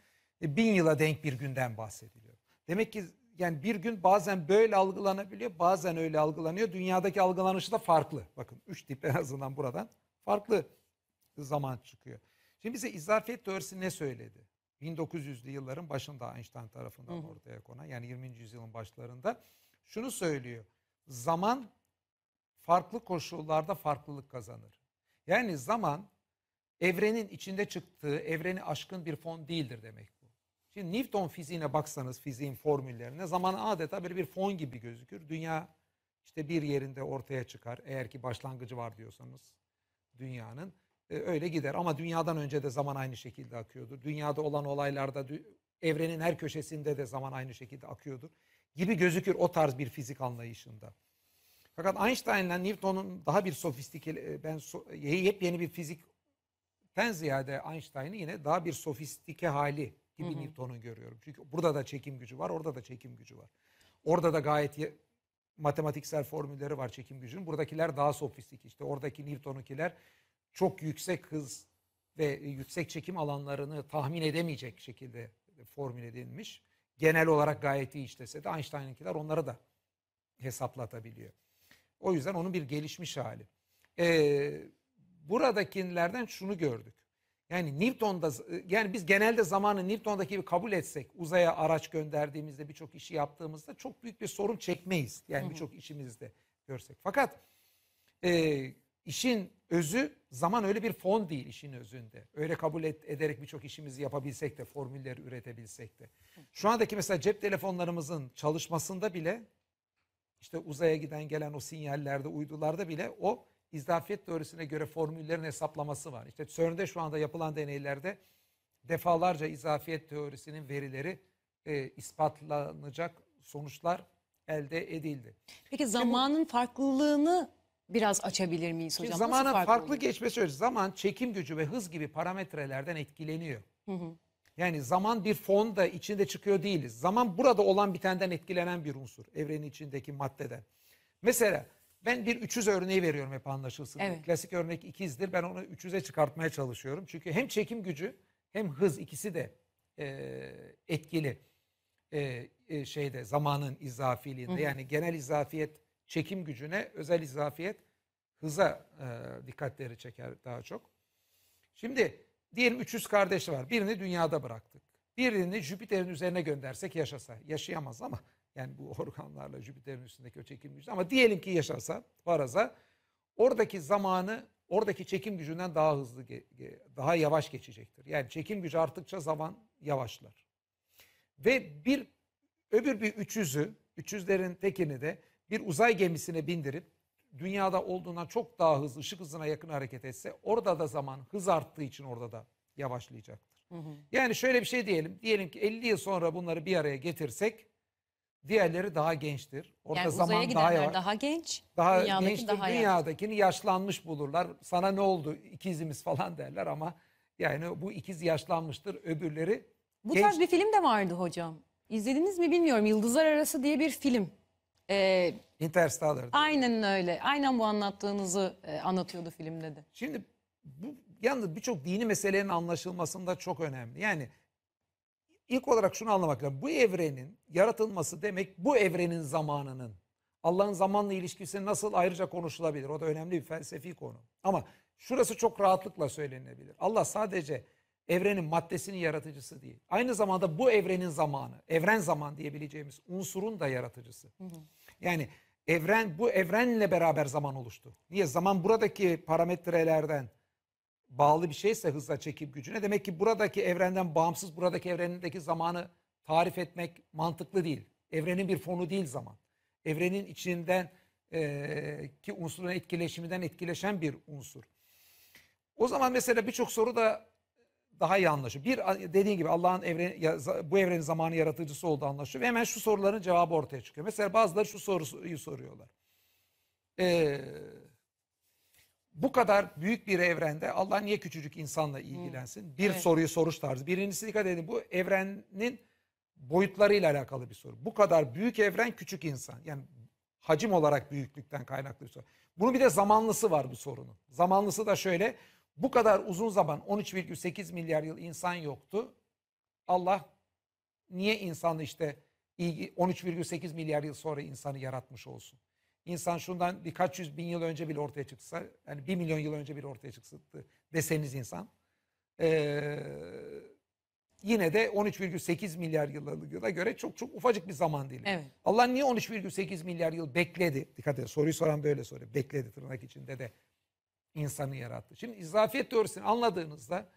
B: e, bin yıla denk bir günden bahsediliyor. Demek ki yani bir gün bazen böyle algılanabiliyor, bazen öyle algılanıyor. Dünyadaki algılanışı da farklı. Bakın üç tip en azından buradan farklı zaman çıkıyor. Şimdi bize izafiyet teorisi ne söyledi? 1900'lü yılların başında Einstein tarafından Hı. ortaya konan yani 20. yüzyılın başlarında şunu söylüyor. Zaman farklı koşullarda farklılık kazanır. Yani zaman evrenin içinde çıktığı, evreni aşkın bir fon değildir demek. Şimdi Newton fiziğine baksanız fiziğin formüllerine zaman adeta böyle bir fon gibi gözükür. Dünya işte bir yerinde ortaya çıkar. Eğer ki başlangıcı var diyorsanız dünyanın e, öyle gider. Ama dünyadan önce de zaman aynı şekilde akıyordur. Dünyada olan olaylarda evrenin her köşesinde de zaman aynı şekilde akıyordur gibi gözükür o tarz bir fizik anlayışında. Fakat Einstein'la Newton'un daha bir sofistike ben yepyeni bir fizikten ziyade Einstein'ı yine daha bir sofistike hali gibi Newton'u görüyorum. Çünkü burada da çekim gücü var, orada da çekim gücü var. Orada da gayet matematiksel formülleri var çekim gücünün. Buradakiler daha sofistik işte. Oradaki Newton'unkiler çok yüksek hız ve yüksek çekim alanlarını tahmin edemeyecek şekilde formül edilmiş. Genel olarak gayet iyi işlese de Einstein'ınkiler onları da hesaplatabiliyor. O yüzden onun bir gelişmiş hali. Ee, buradakilerden şunu gördük. Yani Newton'da yani biz genelde zamanı Newton'daki gibi kabul etsek uzaya araç gönderdiğimizde birçok işi yaptığımızda çok büyük bir sorun çekmeyiz. Yani birçok işimizde görsek. Fakat e, işin özü zaman öyle bir fon değil işin özünde. Öyle kabul et, ederek birçok işimizi yapabilsek de formülleri üretebilsek de. Şu andaki mesela cep telefonlarımızın çalışmasında bile işte uzaya giden gelen o sinyallerde uydularda bile o izafiyet teorisine göre formüllerin hesaplaması var. İşte CERN'de şu anda yapılan deneylerde defalarca izafiyet teorisinin verileri e, ispatlanacak sonuçlar elde edildi.
A: Peki zamanın Şimdi, farklılığını biraz açabilir miyiz hocam? Zamanın Nasıl farklı, farklı geçmesi
B: öyle. Zaman çekim gücü ve hız gibi parametrelerden etkileniyor. Hı hı. Yani zaman bir fon da içinde çıkıyor değiliz. Zaman burada olan bitenden etkilenen bir unsur. Evrenin içindeki maddeden. Mesela ben bir 300 örneği veriyorum hep anlaşılsın. Evet. Klasik örnek ikizdir. Ben onu 300'e çıkartmaya çalışıyorum. Çünkü hem çekim gücü hem hız ikisi de e, etkili e, e, şeyde zamanın izafiliğinde. Hı hı. Yani genel izafiyet çekim gücüne, özel izafiyet hıza e, dikkatleri çeker daha çok. Şimdi diyelim 300 kardeşi var. Birini dünyada bıraktık. Birini Jüpiter'in üzerine göndersek yaşasa. Yaşayamaz ama yani bu organlarla Jüpiter'in üstündeki o çekim gücü. Ama diyelim ki yaşasa faraza oradaki zamanı oradaki çekim gücünden daha hızlı daha yavaş geçecektir. Yani çekim gücü arttıkça zaman yavaşlar. Ve bir öbür bir 300'ü 300'lerin tekini de bir uzay gemisine bindirip dünyada olduğundan çok daha hızlı ışık hızına yakın hareket etse orada da zaman hız arttığı için orada da yavaşlayacaktır. Hı hı. Yani şöyle bir şey diyelim. Diyelim ki 50 yıl sonra bunları bir araya getirsek Diğerleri daha gençtir. Orta yani uzaya daha gidenler daha,
A: genç. Daha Dünyadaki gençtir. daha Dünyadakini
B: yaşlanmış bulurlar. Sana ne oldu ikizimiz falan derler ama yani bu ikiz yaşlanmıştır. Öbürleri Bu genç. tarz bir film de vardı hocam. İzlediniz
A: mi bilmiyorum. Yıldızlar Arası diye bir film. Ee,
B: Interstellar'dır.
A: aynen öyle. Aynen bu anlattığınızı e, anlatıyordu filmde
B: de. Şimdi bu yalnız birçok dini meselelerin anlaşılmasında çok önemli. Yani İlk olarak şunu anlamak lazım. Bu evrenin yaratılması demek bu evrenin zamanının Allah'ın zamanla ilişkisi nasıl ayrıca konuşulabilir? O da önemli bir felsefi konu. Ama şurası çok rahatlıkla söylenebilir. Allah sadece evrenin maddesinin yaratıcısı değil. Aynı zamanda bu evrenin zamanı, evren zaman diyebileceğimiz unsurun da yaratıcısı. Hı hı. Yani evren bu evrenle beraber zaman oluştu. Niye? Zaman buradaki parametrelerden bağlı bir şeyse hızla çekim gücüne demek ki buradaki evrenden bağımsız buradaki evrenindeki zamanı tarif etmek mantıklı değil. Evrenin bir fonu değil zaman. Evrenin içinden e, ki unsurun etkileşiminden etkileşen bir unsur. O zaman mesela birçok soru da daha iyi anlaşıyor. Bir dediğin gibi Allah'ın evren, bu evrenin zamanı yaratıcısı olduğu anlaşılıyor. Ve hemen şu soruların cevabı ortaya çıkıyor. Mesela bazıları şu soruyu soruyorlar. Eee bu kadar büyük bir evrende Allah niye küçücük insanla ilgilensin? Bir evet. soruyu soruş tarzı. Birincisi dikkat edin bu evrenin boyutlarıyla alakalı bir soru. Bu kadar büyük evren küçük insan. Yani hacim olarak büyüklükten kaynaklı bir soru. Bunun bir de zamanlısı var bu sorunun. Zamanlısı da şöyle. Bu kadar uzun zaman 13,8 milyar yıl insan yoktu. Allah niye insanı işte 13,8 milyar yıl sonra insanı yaratmış olsun? İnsan şundan birkaç yüz bin yıl önce bile ortaya çıksa, yani bir milyon yıl önce bile ortaya çıksıttı deseniz insan. Ee, yine de 13,8 milyar yıla göre çok çok ufacık bir zaman dilimi. Evet. Allah niye 13,8 milyar yıl bekledi? Dikkat edin soruyu soran böyle soruyor. Bekledi tırnak içinde de insanı yarattı. Şimdi izafiyet teorisini anladığınızda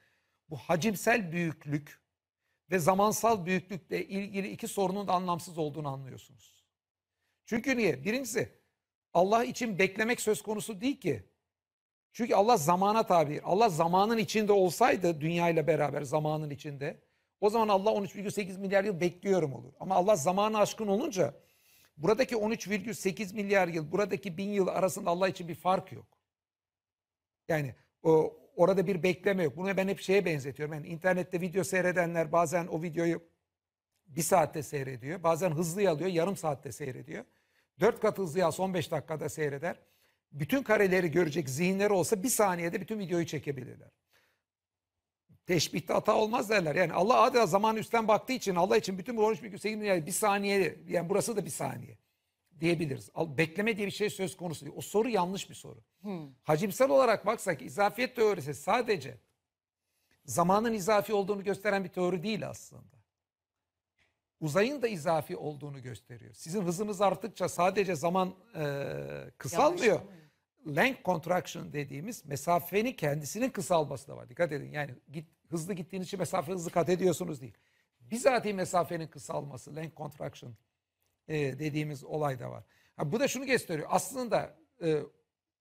B: bu hacimsel büyüklük ve zamansal büyüklükle ilgili iki sorunun da anlamsız olduğunu anlıyorsunuz. Çünkü niye? Birincisi Allah için beklemek söz konusu değil ki. Çünkü Allah zamana tabi. Allah zamanın içinde olsaydı dünyayla beraber zamanın içinde o zaman Allah 13,8 milyar yıl bekliyorum olur. Ama Allah zamanı aşkın olunca buradaki 13,8 milyar yıl buradaki bin yıl arasında Allah için bir fark yok. Yani o, orada bir bekleme yok. Bunu ben hep şeye benzetiyorum. Yani internette video seyredenler bazen o videoyu bir saatte seyrediyor. Bazen hızlı alıyor yarım saatte seyrediyor. Dört kat hızlıya son 15 dakikada seyreder. Bütün kareleri görecek zihinleri olsa bir saniyede bütün videoyu çekebilirler. Teşbihte hata olmaz derler. Yani Allah adeta zaman üstten baktığı için Allah için bütün bu bir gün yani bir saniye yani burası da bir saniye diyebiliriz. Bekleme diye bir şey söz konusu değil. O soru yanlış bir soru. Hmm. Hacimsel olarak baksak izafiyet teorisi sadece zamanın izafi olduğunu gösteren bir teori değil aslında uzayın da izafi olduğunu gösteriyor. Sizin hızınız arttıkça sadece zaman e, kısalmıyor. Length contraction dediğimiz mesafeni kendisinin kısalması da var. Dikkat edin yani git, hızlı gittiğiniz için mesafe hızlı kat ediyorsunuz değil. Bizatihi mesafenin kısalması length contraction e, dediğimiz olay da var. Ha, bu da şunu gösteriyor aslında e,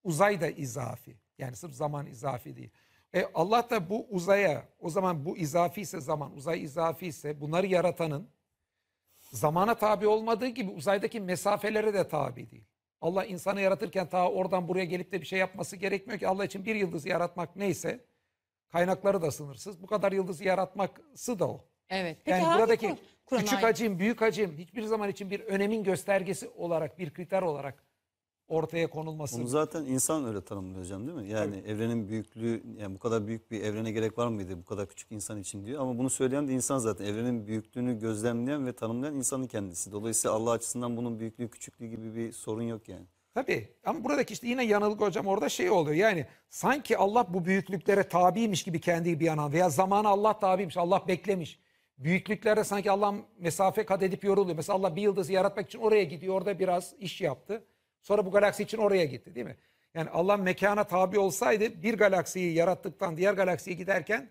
B: uzay da izafi. Yani sırf zaman izafi değil. E Allah da bu uzaya o zaman bu izafi ise zaman uzay izafi ise bunları yaratanın zamana tabi olmadığı gibi uzaydaki mesafelere de tabi değil. Allah insanı yaratırken ta oradan buraya gelip de bir şey yapması gerekmiyor ki. Allah için bir yıldızı yaratmak neyse kaynakları da sınırsız. Bu kadar yıldızı yaratması da o.
D: Evet.
A: Peki yani buradaki kur, küçük hacim,
B: büyük hacim hiçbir zaman için bir önemin göstergesi olarak, bir kriter olarak ortaya konulması. Bunu zaten
C: insan öyle tanımlıyor hocam değil mi? Yani evet. evrenin büyüklüğü yani bu kadar büyük bir evrene gerek var mıydı bu kadar küçük insan için diyor. Ama bunu söyleyen de insan zaten evrenin büyüklüğünü gözlemleyen ve tanımlayan insanın kendisi. Dolayısıyla Allah açısından bunun büyüklüğü küçüklüğü gibi bir sorun yok yani.
B: Tabii ama buradaki işte yine yanılık hocam orada şey oluyor yani sanki Allah bu büyüklüklere tabiymiş gibi kendi bir yana veya zamana Allah tabiymiş Allah beklemiş. Büyüklüklerde sanki Allah mesafe kat edip yoruluyor. Mesela Allah bir yıldızı yaratmak için oraya gidiyor orada biraz iş yaptı. Sonra bu galaksi için oraya gitti değil mi? Yani Allah mekana tabi olsaydı bir galaksiyi yarattıktan diğer galaksiye giderken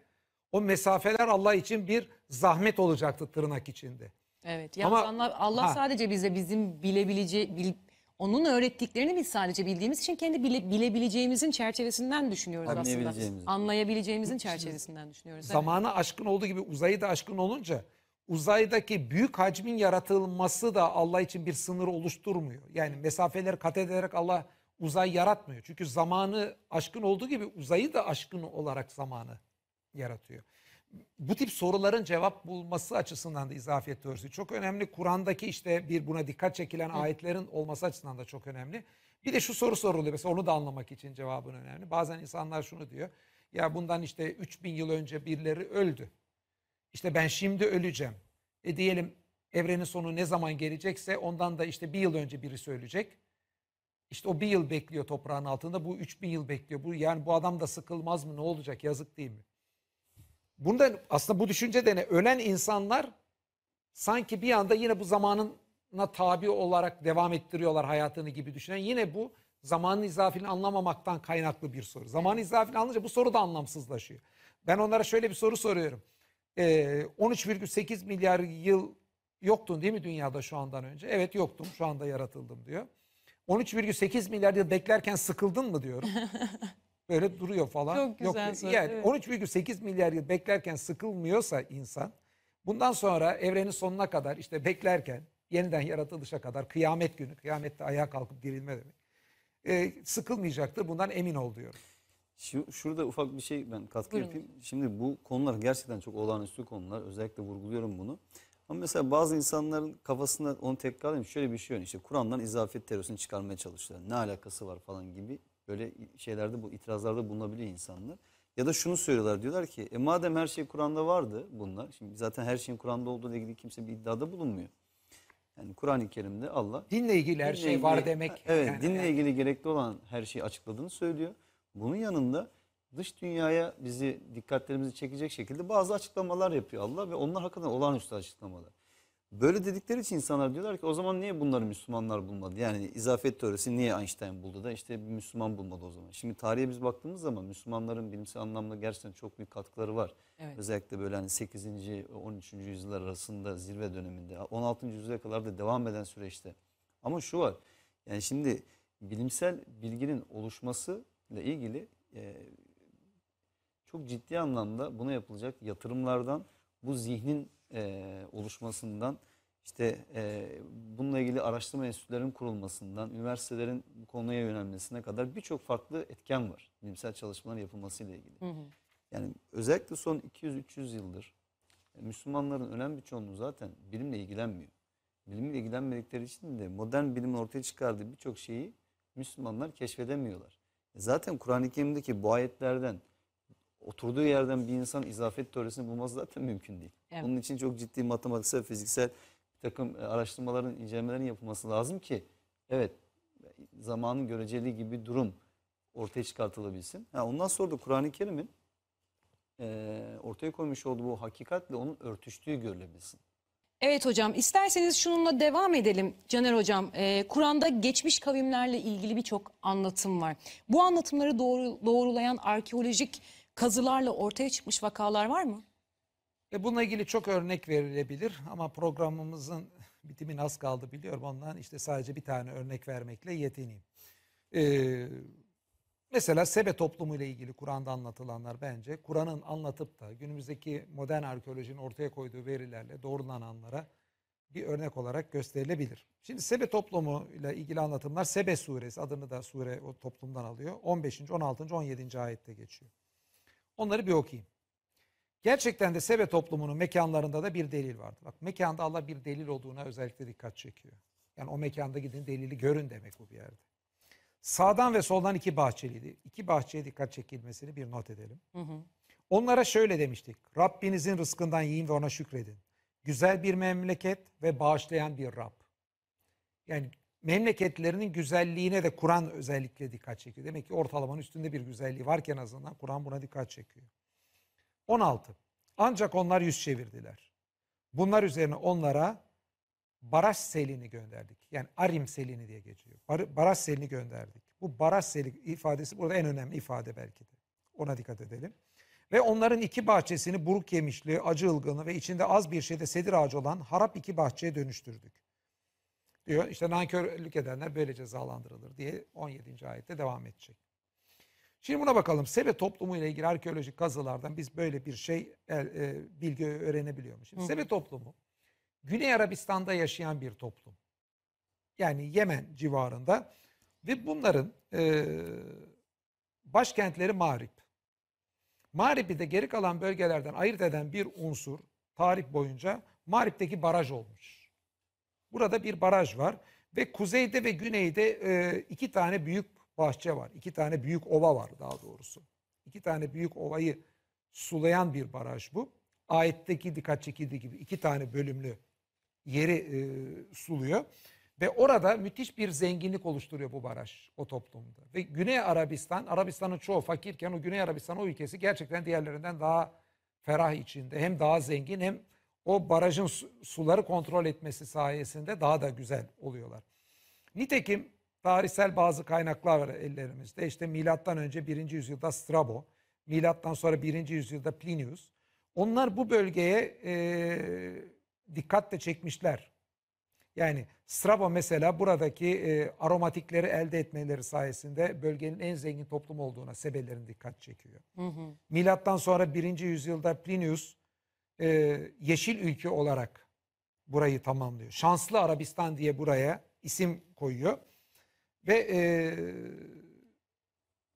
B: o mesafeler Allah için bir zahmet olacaktı tırnak içinde.
A: Evet. Ama, Allah, ha. sadece bize bizim bilebileceği bil, onun öğrettiklerini biz sadece bildiğimiz için kendi bile, bilebileceğimizin çerçevesinden düşünüyoruz aslında. Şey. Anlayabileceğimizin çerçevesinden düşünüyoruz. Zamanı
B: evet. aşkın olduğu gibi uzayı da aşkın olunca uzaydaki büyük hacmin yaratılması da Allah için bir sınır oluşturmuyor. Yani mesafeler kat ederek Allah uzay yaratmıyor. Çünkü zamanı aşkın olduğu gibi uzayı da aşkın olarak zamanı yaratıyor. Bu tip soruların cevap bulması açısından da izafiyet teorisi çok önemli. Kur'an'daki işte bir buna dikkat çekilen ayetlerin olması açısından da çok önemli. Bir de şu soru soruluyor mesela onu da anlamak için cevabın önemli. Bazen insanlar şunu diyor. Ya bundan işte 3000 yıl önce birileri öldü. İşte ben şimdi öleceğim. E diyelim evrenin sonu ne zaman gelecekse ondan da işte bir yıl önce birisi ölecek. İşte o bir yıl bekliyor toprağın altında. Bu üç bin yıl bekliyor. Bu, yani bu adam da sıkılmaz mı? Ne olacak? Yazık değil mi? Bunda aslında bu düşünce de ne? Ölen insanlar sanki bir anda yine bu zamanına tabi olarak devam ettiriyorlar hayatını gibi düşünen. Yine bu zamanın izafini anlamamaktan kaynaklı bir soru. Zamanın izafini anlayınca bu soru da anlamsızlaşıyor. Ben onlara şöyle bir soru soruyorum. 13,8 ee, milyar yıl yoktun değil mi dünyada şu andan önce? Evet yoktum şu anda yaratıldım diyor. 13,8 milyar yıl beklerken sıkıldın mı diyorum. Böyle duruyor falan. Çok güzel Yok, Yani evet. 13,8 milyar yıl beklerken sıkılmıyorsa insan bundan sonra evrenin sonuna kadar işte beklerken yeniden yaratılışa kadar kıyamet günü kıyamette ayağa kalkıp dirilme demek. E, sıkılmayacaktır bundan emin ol diyorum.
C: Şimdi şurada ufak bir şey ben katkı Buyurun. yapayım. Şimdi bu konular gerçekten çok olağanüstü konular. Özellikle vurguluyorum bunu. Ama mesela bazı insanların kafasında onu tekrarlayayım. Şöyle bir şey yok. İşte Kur'an'dan izafet teorisini çıkarmaya çalışıyorlar. Ne alakası var falan gibi böyle şeylerde bu itirazlarda bulunabiliyor insanlar. Ya da şunu söylüyorlar diyorlar ki e madem her şey Kur'an'da vardı bunlar. Şimdi zaten her şeyin Kur'an'da olduğu ile ilgili kimse bir iddiada bulunmuyor. Yani Kur'an-ı Kerim'de Allah dinle ilgili her dinle şey ilgili, var demek. Evet, yani dinle yani. ilgili gerekli olan her şeyi açıkladığını söylüyor. Bunun yanında dış dünyaya bizi dikkatlerimizi çekecek şekilde bazı açıklamalar yapıyor Allah ve onlar hakkında olağanüstü açıklamalar. Böyle dedikleri için insanlar diyorlar ki o zaman niye bunları Müslümanlar bulmadı? Yani izafiyet teorisi niye Einstein buldu da işte bir Müslüman bulmadı o zaman. Şimdi tarihe biz baktığımız zaman Müslümanların bilimsel anlamda gerçekten çok büyük katkıları var. Evet. Özellikle böyle hani 8. 13. yüzyıllar arasında zirve döneminde 16. yüzyıla kadar da devam eden süreçte. Ama şu var yani şimdi bilimsel bilginin oluşması ile ilgili e, çok ciddi anlamda buna yapılacak yatırımlardan, bu zihnin e, oluşmasından, işte e, bununla ilgili araştırma enstitülerinin kurulmasından, üniversitelerin bu konuya yönelmesine kadar birçok farklı etken var bilimsel çalışmaların yapılmasıyla ilgili. Hı hı. Yani özellikle son 200-300 yıldır e, Müslümanların önemli bir çoğunluğu zaten bilimle ilgilenmiyor. Bilimle ilgilenmedikleri için de modern bilimin ortaya çıkardığı birçok şeyi Müslümanlar keşfedemiyorlar. Zaten Kur'an-ı Kerim'deki bu ayetlerden oturduğu yerden bir insan izafet teorisini bulması zaten mümkün değil. Evet. Bunun için çok ciddi matematiksel, fiziksel bir takım e, araştırmaların, incelemelerin yapılması lazım ki evet zamanın göreceliği gibi durum ortaya çıkartılabilsin. Ha, ondan sonra da Kur'an-ı Kerim'in e, ortaya koymuş olduğu bu hakikatle onun örtüştüğü görülebilsin.
A: Evet hocam isterseniz şununla devam edelim Caner hocam. Ee, Kur'an'da geçmiş kavimlerle ilgili birçok anlatım var. Bu anlatımları doğru, doğrulayan
B: arkeolojik kazılarla ortaya çıkmış vakalar var mı? E bununla ilgili çok örnek verilebilir ama programımızın bitimin az kaldı biliyorum. Ondan işte sadece bir tane örnek vermekle yetineyim. Ee, Mesela Sebe toplumu ile ilgili Kur'an'da anlatılanlar bence Kur'an'ın anlatıp da günümüzdeki modern arkeolojinin ortaya koyduğu verilerle doğrulananlara bir örnek olarak gösterilebilir. Şimdi Sebe toplumu ile ilgili anlatımlar Sebe suresi adını da sure o toplumdan alıyor. 15. 16. 17. ayette geçiyor. Onları bir okuyayım. Gerçekten de Sebe toplumunun mekanlarında da bir delil vardı. Bak mekanda Allah bir delil olduğuna özellikle dikkat çekiyor. Yani o mekanda gidin delili görün demek bu bir yerde. Sağdan ve soldan iki bahçeliydi. İki bahçeye dikkat çekilmesini bir not edelim. Hı hı. Onlara şöyle demiştik. Rabbinizin rızkından yiyin ve ona şükredin. Güzel bir memleket ve bağışlayan bir Rab. Yani memleketlerinin güzelliğine de Kur'an özellikle dikkat çekiyor. Demek ki ortalamanın üstünde bir güzelliği varken azından Kur'an buna dikkat çekiyor. 16. Ancak onlar yüz çevirdiler. Bunlar üzerine onlara baraj selini gönderdik. Yani Arim selini diye geçiyor. Bar baraj selini gönderdik. Bu baraj seli ifadesi burada en önemli ifade belki de. Ona dikkat edelim. Ve onların iki bahçesini buruk yemişli, acı ılgını ve içinde az bir şeyde sedir ağacı olan harap iki bahçeye dönüştürdük. Diyor işte nankörlük edenler böyle cezalandırılır diye 17. ayette devam edecek. Şimdi buna bakalım. Sebe toplumu ile ilgili arkeolojik kazılardan biz böyle bir şey e, bilgi öğrenebiliyor muyuz? Sebe toplumu Güney Arabistan'da yaşayan bir toplum. Yani Yemen civarında ve bunların e, başkentleri Mağrib. Mağrib'i de geri kalan bölgelerden ayırt eden bir unsur tarih boyunca Mağrib'deki baraj olmuş. Burada bir baraj var ve kuzeyde ve güneyde e, iki tane büyük bahçe var. İki tane büyük ova var daha doğrusu. İki tane büyük ovayı sulayan bir baraj bu. Ayetteki dikkat çekildiği gibi iki tane bölümlü yeri e, suluyor. Ve orada müthiş bir zenginlik oluşturuyor bu baraj o toplumda. Ve Güney Arabistan, Arabistan'ın çoğu fakirken o Güney Arabistan o ülkesi gerçekten diğerlerinden daha ferah içinde. Hem daha zengin hem o barajın suları kontrol etmesi sayesinde daha da güzel oluyorlar. Nitekim tarihsel bazı kaynaklar var ellerimizde. İşte milattan önce 1. yüzyılda Strabo, milattan sonra 1. yüzyılda Plinius. Onlar bu bölgeye e, Dikkat de çekmişler. Yani Strabo mesela buradaki e, aromatikleri elde etmeleri sayesinde bölgenin en zengin toplum olduğuna sebelerin dikkat çekiyor. Hı hı. Milattan sonra 1. yüzyılda Plinius e, yeşil ülke olarak burayı tamamlıyor. Şanslı Arabistan diye buraya isim koyuyor. Ve e,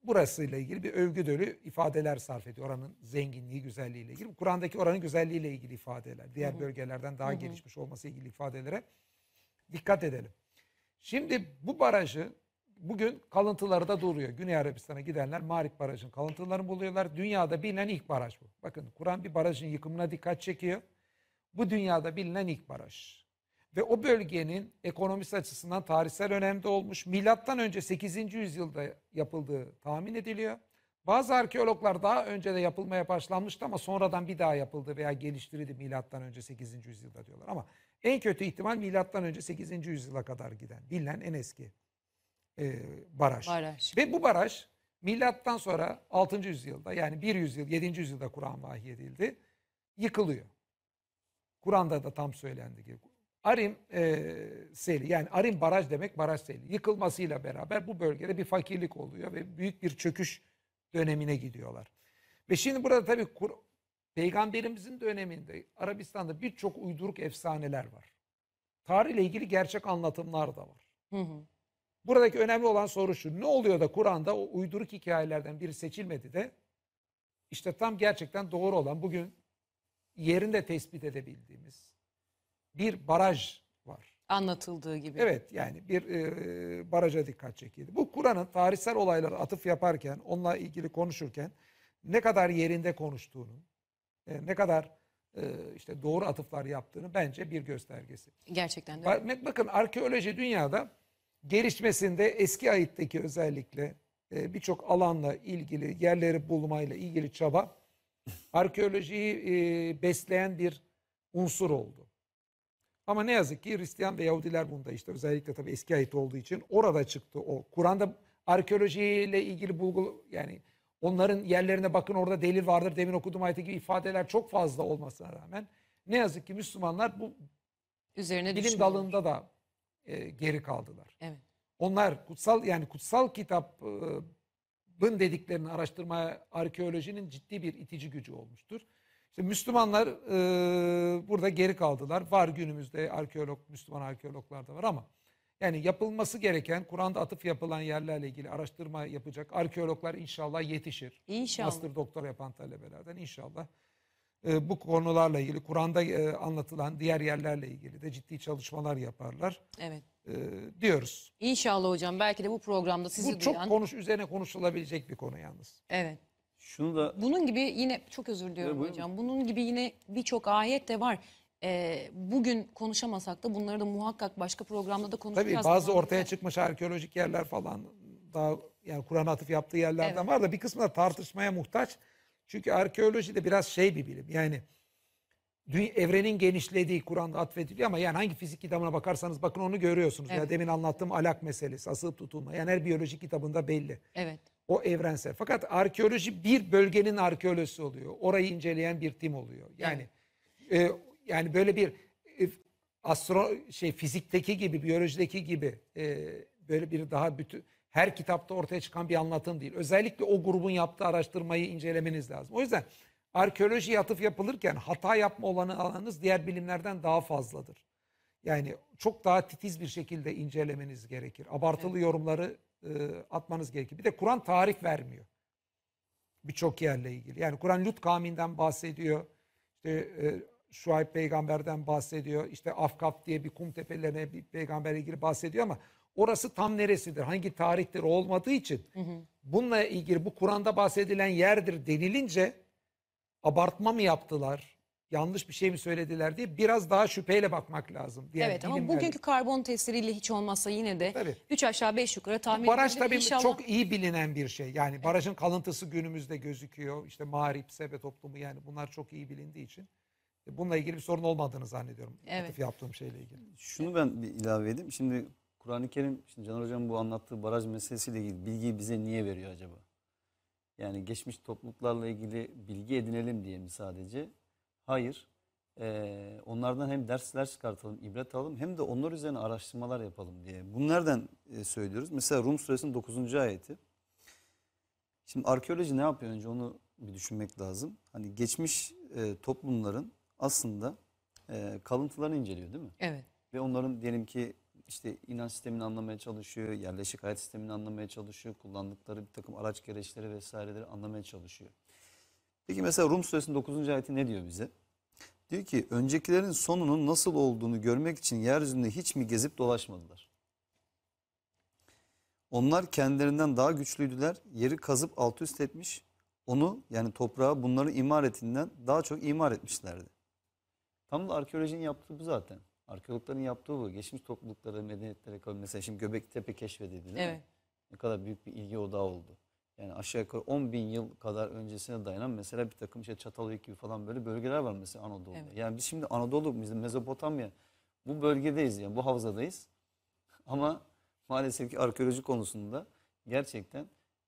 B: burasıyla ilgili bir övgü dölü ifadeler sarf ediyor. Oranın zenginliği, güzelliğiyle ilgili. Kur'an'daki oranın güzelliğiyle ilgili ifadeler. Diğer hı hı. bölgelerden daha hı hı. gelişmiş olması ilgili ifadelere dikkat edelim. Şimdi bu barajı bugün kalıntıları da duruyor. Güney Arabistan'a gidenler Marik Barajı'nın kalıntılarını buluyorlar. Dünyada bilinen ilk baraj bu. Bakın Kur'an bir barajın yıkımına dikkat çekiyor. Bu dünyada bilinen ilk baraj ve o bölgenin ekonomisi açısından tarihsel önemde olmuş. Milattan önce 8. yüzyılda yapıldığı tahmin ediliyor. Bazı arkeologlar daha önce de yapılmaya başlanmıştı ama sonradan bir daha yapıldı veya geliştirildi milattan önce 8. yüzyılda diyorlar. Ama en kötü ihtimal milattan önce 8. yüzyıla kadar giden bilinen en eski e, baraj. baraj. Ve bu baraj milattan sonra 6. yüzyılda yani 1 yüzyıl 7. yüzyılda Kur'an vahiy edildi. Yıkılıyor. Kur'an'da da tam söylendi gibi Arim e, seli yani Arim baraj demek baraj seli yıkılmasıyla beraber bu bölgede bir fakirlik oluyor ve büyük bir çöküş dönemine gidiyorlar. Ve şimdi burada tabii Kur peygamberimizin döneminde Arabistan'da birçok uyduruk efsaneler var. Tarihle ilgili gerçek anlatımlar da var. Hı hı. Buradaki önemli olan soru şu. Ne oluyor da Kur'an'da o uyduruk hikayelerden biri seçilmedi de işte tam gerçekten doğru olan bugün yerinde tespit edebildiğimiz bir baraj var. Anlatıldığı gibi. Evet yani bir e, baraja dikkat çekildi. Bu Kur'an'ın tarihsel olaylara atıf yaparken, onunla ilgili konuşurken ne kadar yerinde konuştuğunu, e, ne kadar e, işte doğru atıflar yaptığını bence bir göstergesi. Gerçekten de. Bak, bakın arkeoloji dünyada gelişmesinde eski ayitteki özellikle e, birçok alanla ilgili yerleri bulmayla ilgili çaba arkeolojiyi e, besleyen bir unsur oldu. Ama ne yazık ki Hristiyan ve Yahudiler bunda işte özellikle tabii eski ayet olduğu için orada çıktı o. Kur'an'da arkeolojiyle ilgili bulgu yani onların yerlerine bakın orada delil vardır demin okuduğum ayet gibi ifadeler çok fazla olmasına rağmen ne yazık ki Müslümanlar bu
A: üzerine bilim dalında
B: da e, geri kaldılar. Evet. Onlar kutsal yani kutsal kitabın dediklerini araştırmaya arkeolojinin ciddi bir itici gücü olmuştur. İşte Müslümanlar e, burada geri kaldılar. Var günümüzde arkeolog, Müslüman arkeologlar da var ama yani yapılması gereken, Kur'an'da atıf yapılan yerlerle ilgili araştırma yapacak arkeologlar inşallah yetişir. İnşallah. Master doktor yapan talebelerden inşallah. E, bu konularla ilgili, Kur'an'da e, anlatılan diğer yerlerle ilgili de ciddi çalışmalar yaparlar. Evet. E, diyoruz.
A: İnşallah hocam belki de bu programda sizi duyan. Bu çok
B: konuş, üzerine konuşulabilecek bir konu yalnız. Evet. Şunu da
A: Bunun gibi yine çok özür diliyorum hocam. Bunun gibi yine birçok ayet de var. Ee, bugün konuşamasak da bunları da muhakkak başka programda da konuşacağız. tabii bazı
B: Ama- ortaya çıkmış arkeolojik yerler falan daha yani Kur'an atıf yaptığı yerlerden Evet. var da bir kısmı da tartışmaya muhtaç. Çünkü arkeoloji de biraz şey bir bilim. Yani dü- evrenin genişlediği Kur'an'da atfediliyor ama yani hangi fizik kitabına bakarsanız bakın onu görüyorsunuz. Ya demin anlattığım alak meselesi, asıl tutulma. Yani her biyoloji kitabında belli. Evet. O evrensel. Fakat arkeoloji bir bölgenin arkeolojisi oluyor. Orayı inceleyen bir tim oluyor. Yani e, yani böyle bir e, astro şey fizikteki gibi, biyolojideki gibi e, böyle bir daha bütün her kitapta ortaya çıkan bir anlatım değil. Özellikle o grubun yaptığı araştırmayı incelemeniz lazım. O yüzden arkeoloji yatıf yapılırken hata yapma olanı alanınız diğer bilimlerden daha fazladır. Yani çok daha titiz bir şekilde incelemeniz gerekir. Abartılı evet. yorumları e, atmanız gerekiyor. Bir de Kur'an tarih vermiyor. Birçok yerle ilgili. Yani Kur'an Lut kavminden bahsediyor. İşte e, Şuayb peygamberden bahsediyor. İşte Afkaf diye bir kum tepelerine bir peygamberle ilgili bahsediyor ama orası tam neresidir? Hangi tarihtir olmadığı için hı hı. bununla ilgili bu Kur'an'da bahsedilen yerdir denilince abartma mı yaptılar? yanlış bir şey mi söylediler diye biraz daha şüpheyle bakmak lazım. Diğer evet ama bugünkü
A: karbon testleriyle hiç olmazsa yine de tabii. 3 aşağı 5 yukarı tahmin Baraj tabii inşallah... çok
B: iyi bilinen bir şey. Yani barajın evet. kalıntısı günümüzde gözüküyor. İşte mağrip, sebe toplumu yani bunlar çok iyi bilindiği için. E, bununla ilgili bir sorun olmadığını zannediyorum. Evet. yaptığım şeyle ilgili.
C: Şunu ben bir ilave edeyim. Şimdi Kur'an-ı Kerim, şimdi Caner Hocam bu anlattığı baraj meselesiyle ilgili bilgiyi bize niye veriyor acaba? Yani geçmiş topluluklarla ilgili bilgi edinelim diye mi sadece? Hayır. Ee, onlardan hem dersler çıkartalım, ibret alalım hem de onlar üzerine araştırmalar yapalım diye. Bunlardan e, söylüyoruz? Mesela Rum suresinin 9. ayeti. Şimdi arkeoloji ne yapıyor önce onu bir düşünmek lazım. Hani geçmiş e, toplumların aslında e, kalıntılarını inceliyor değil mi? Evet. Ve onların diyelim ki işte inanç sistemini anlamaya çalışıyor, yerleşik hayat sistemini anlamaya çalışıyor, kullandıkları bir takım araç gereçleri vesaireleri anlamaya çalışıyor. Peki mesela Rum suresinin 9. ayeti ne diyor bize? Diyor ki öncekilerin sonunun nasıl olduğunu görmek için yeryüzünde hiç mi gezip dolaşmadılar? Onlar kendilerinden daha güçlüydüler. Yeri kazıp alt üst etmiş. Onu yani toprağı bunların imaretinden daha çok imar etmişlerdi. Tam da arkeolojinin yaptığı bu zaten. Arkeologların yaptığı bu. Geçmiş topluluklara, medeniyetlere, mesela şimdi Göbektepe keşfedildi değil mi? Ne kadar büyük bir ilgi odağı oldu. Yani aşağı yukarı 10 bin yıl kadar öncesine dayanan mesela bir takım işte Çatalhöyük gibi falan böyle bölgeler var mesela Anadolu'da. Evet. Yani biz şimdi Anadolu, biz Mezopotamya bu bölgedeyiz yani bu havzadayız. Ama maalesef ki arkeoloji konusunda gerçekten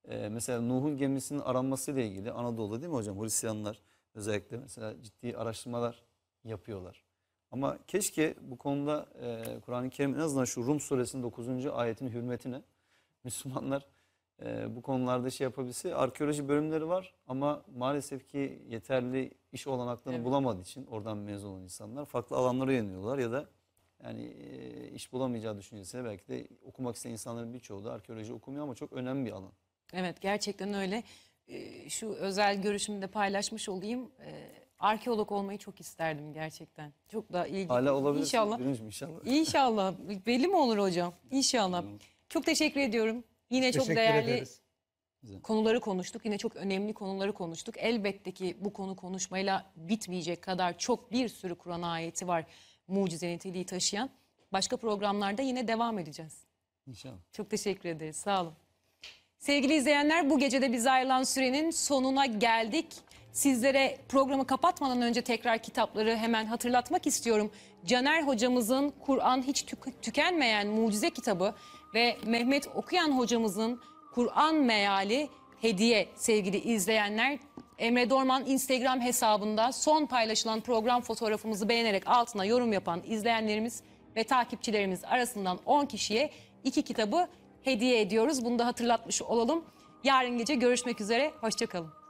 C: e, mesela Nuh'un gemisinin aranmasıyla ilgili Anadolu'da değil mi hocam Hristiyanlar özellikle mesela ciddi araştırmalar yapıyorlar. Ama keşke bu konuda e, Kur'an-ı Kerim en azından şu Rum suresinin 9. ayetin hürmetine Müslümanlar e, bu konularda şey yapabilse. Arkeoloji bölümleri var ama maalesef ki yeterli iş olanaklarını evet. bulamadığı için oradan mezun olan insanlar farklı alanlara yöneliyorlar ya da yani e, iş bulamayacağı düşüncesiyle belki de okumak isteyen insanların birçoğu da arkeoloji okumuyor ama çok önemli bir alan.
A: Evet gerçekten öyle. E, şu özel görüşümü de paylaşmış olayım. E, arkeolog olmayı çok isterdim gerçekten. Çok da ilgi. Hala olabilir. İnşallah.
D: İnşallah.
A: İnşallah. Belli mi olur hocam? İnşallah. Çok teşekkür ediyorum. Yine çok değerli ederiz. konuları konuştuk. Yine çok önemli konuları konuştuk. Elbette ki bu konu konuşmayla bitmeyecek kadar çok bir sürü Kur'an ayeti var mucize niteliği taşıyan. Başka programlarda yine devam edeceğiz. İnşallah. Çok teşekkür ederiz. Sağ olun. Sevgili izleyenler bu gecede biz ayrılan sürenin sonuna geldik. Sizlere programı kapatmadan önce tekrar kitapları hemen hatırlatmak istiyorum. Caner hocamızın Kur'an Hiç Tükenmeyen Mucize kitabı ve Mehmet Okuyan hocamızın Kur'an meali hediye sevgili izleyenler. Emre Dorman Instagram hesabında son paylaşılan program fotoğrafımızı beğenerek altına yorum yapan izleyenlerimiz ve takipçilerimiz arasından 10 kişiye iki kitabı hediye ediyoruz. Bunu da hatırlatmış olalım. Yarın gece görüşmek üzere. Hoşçakalın.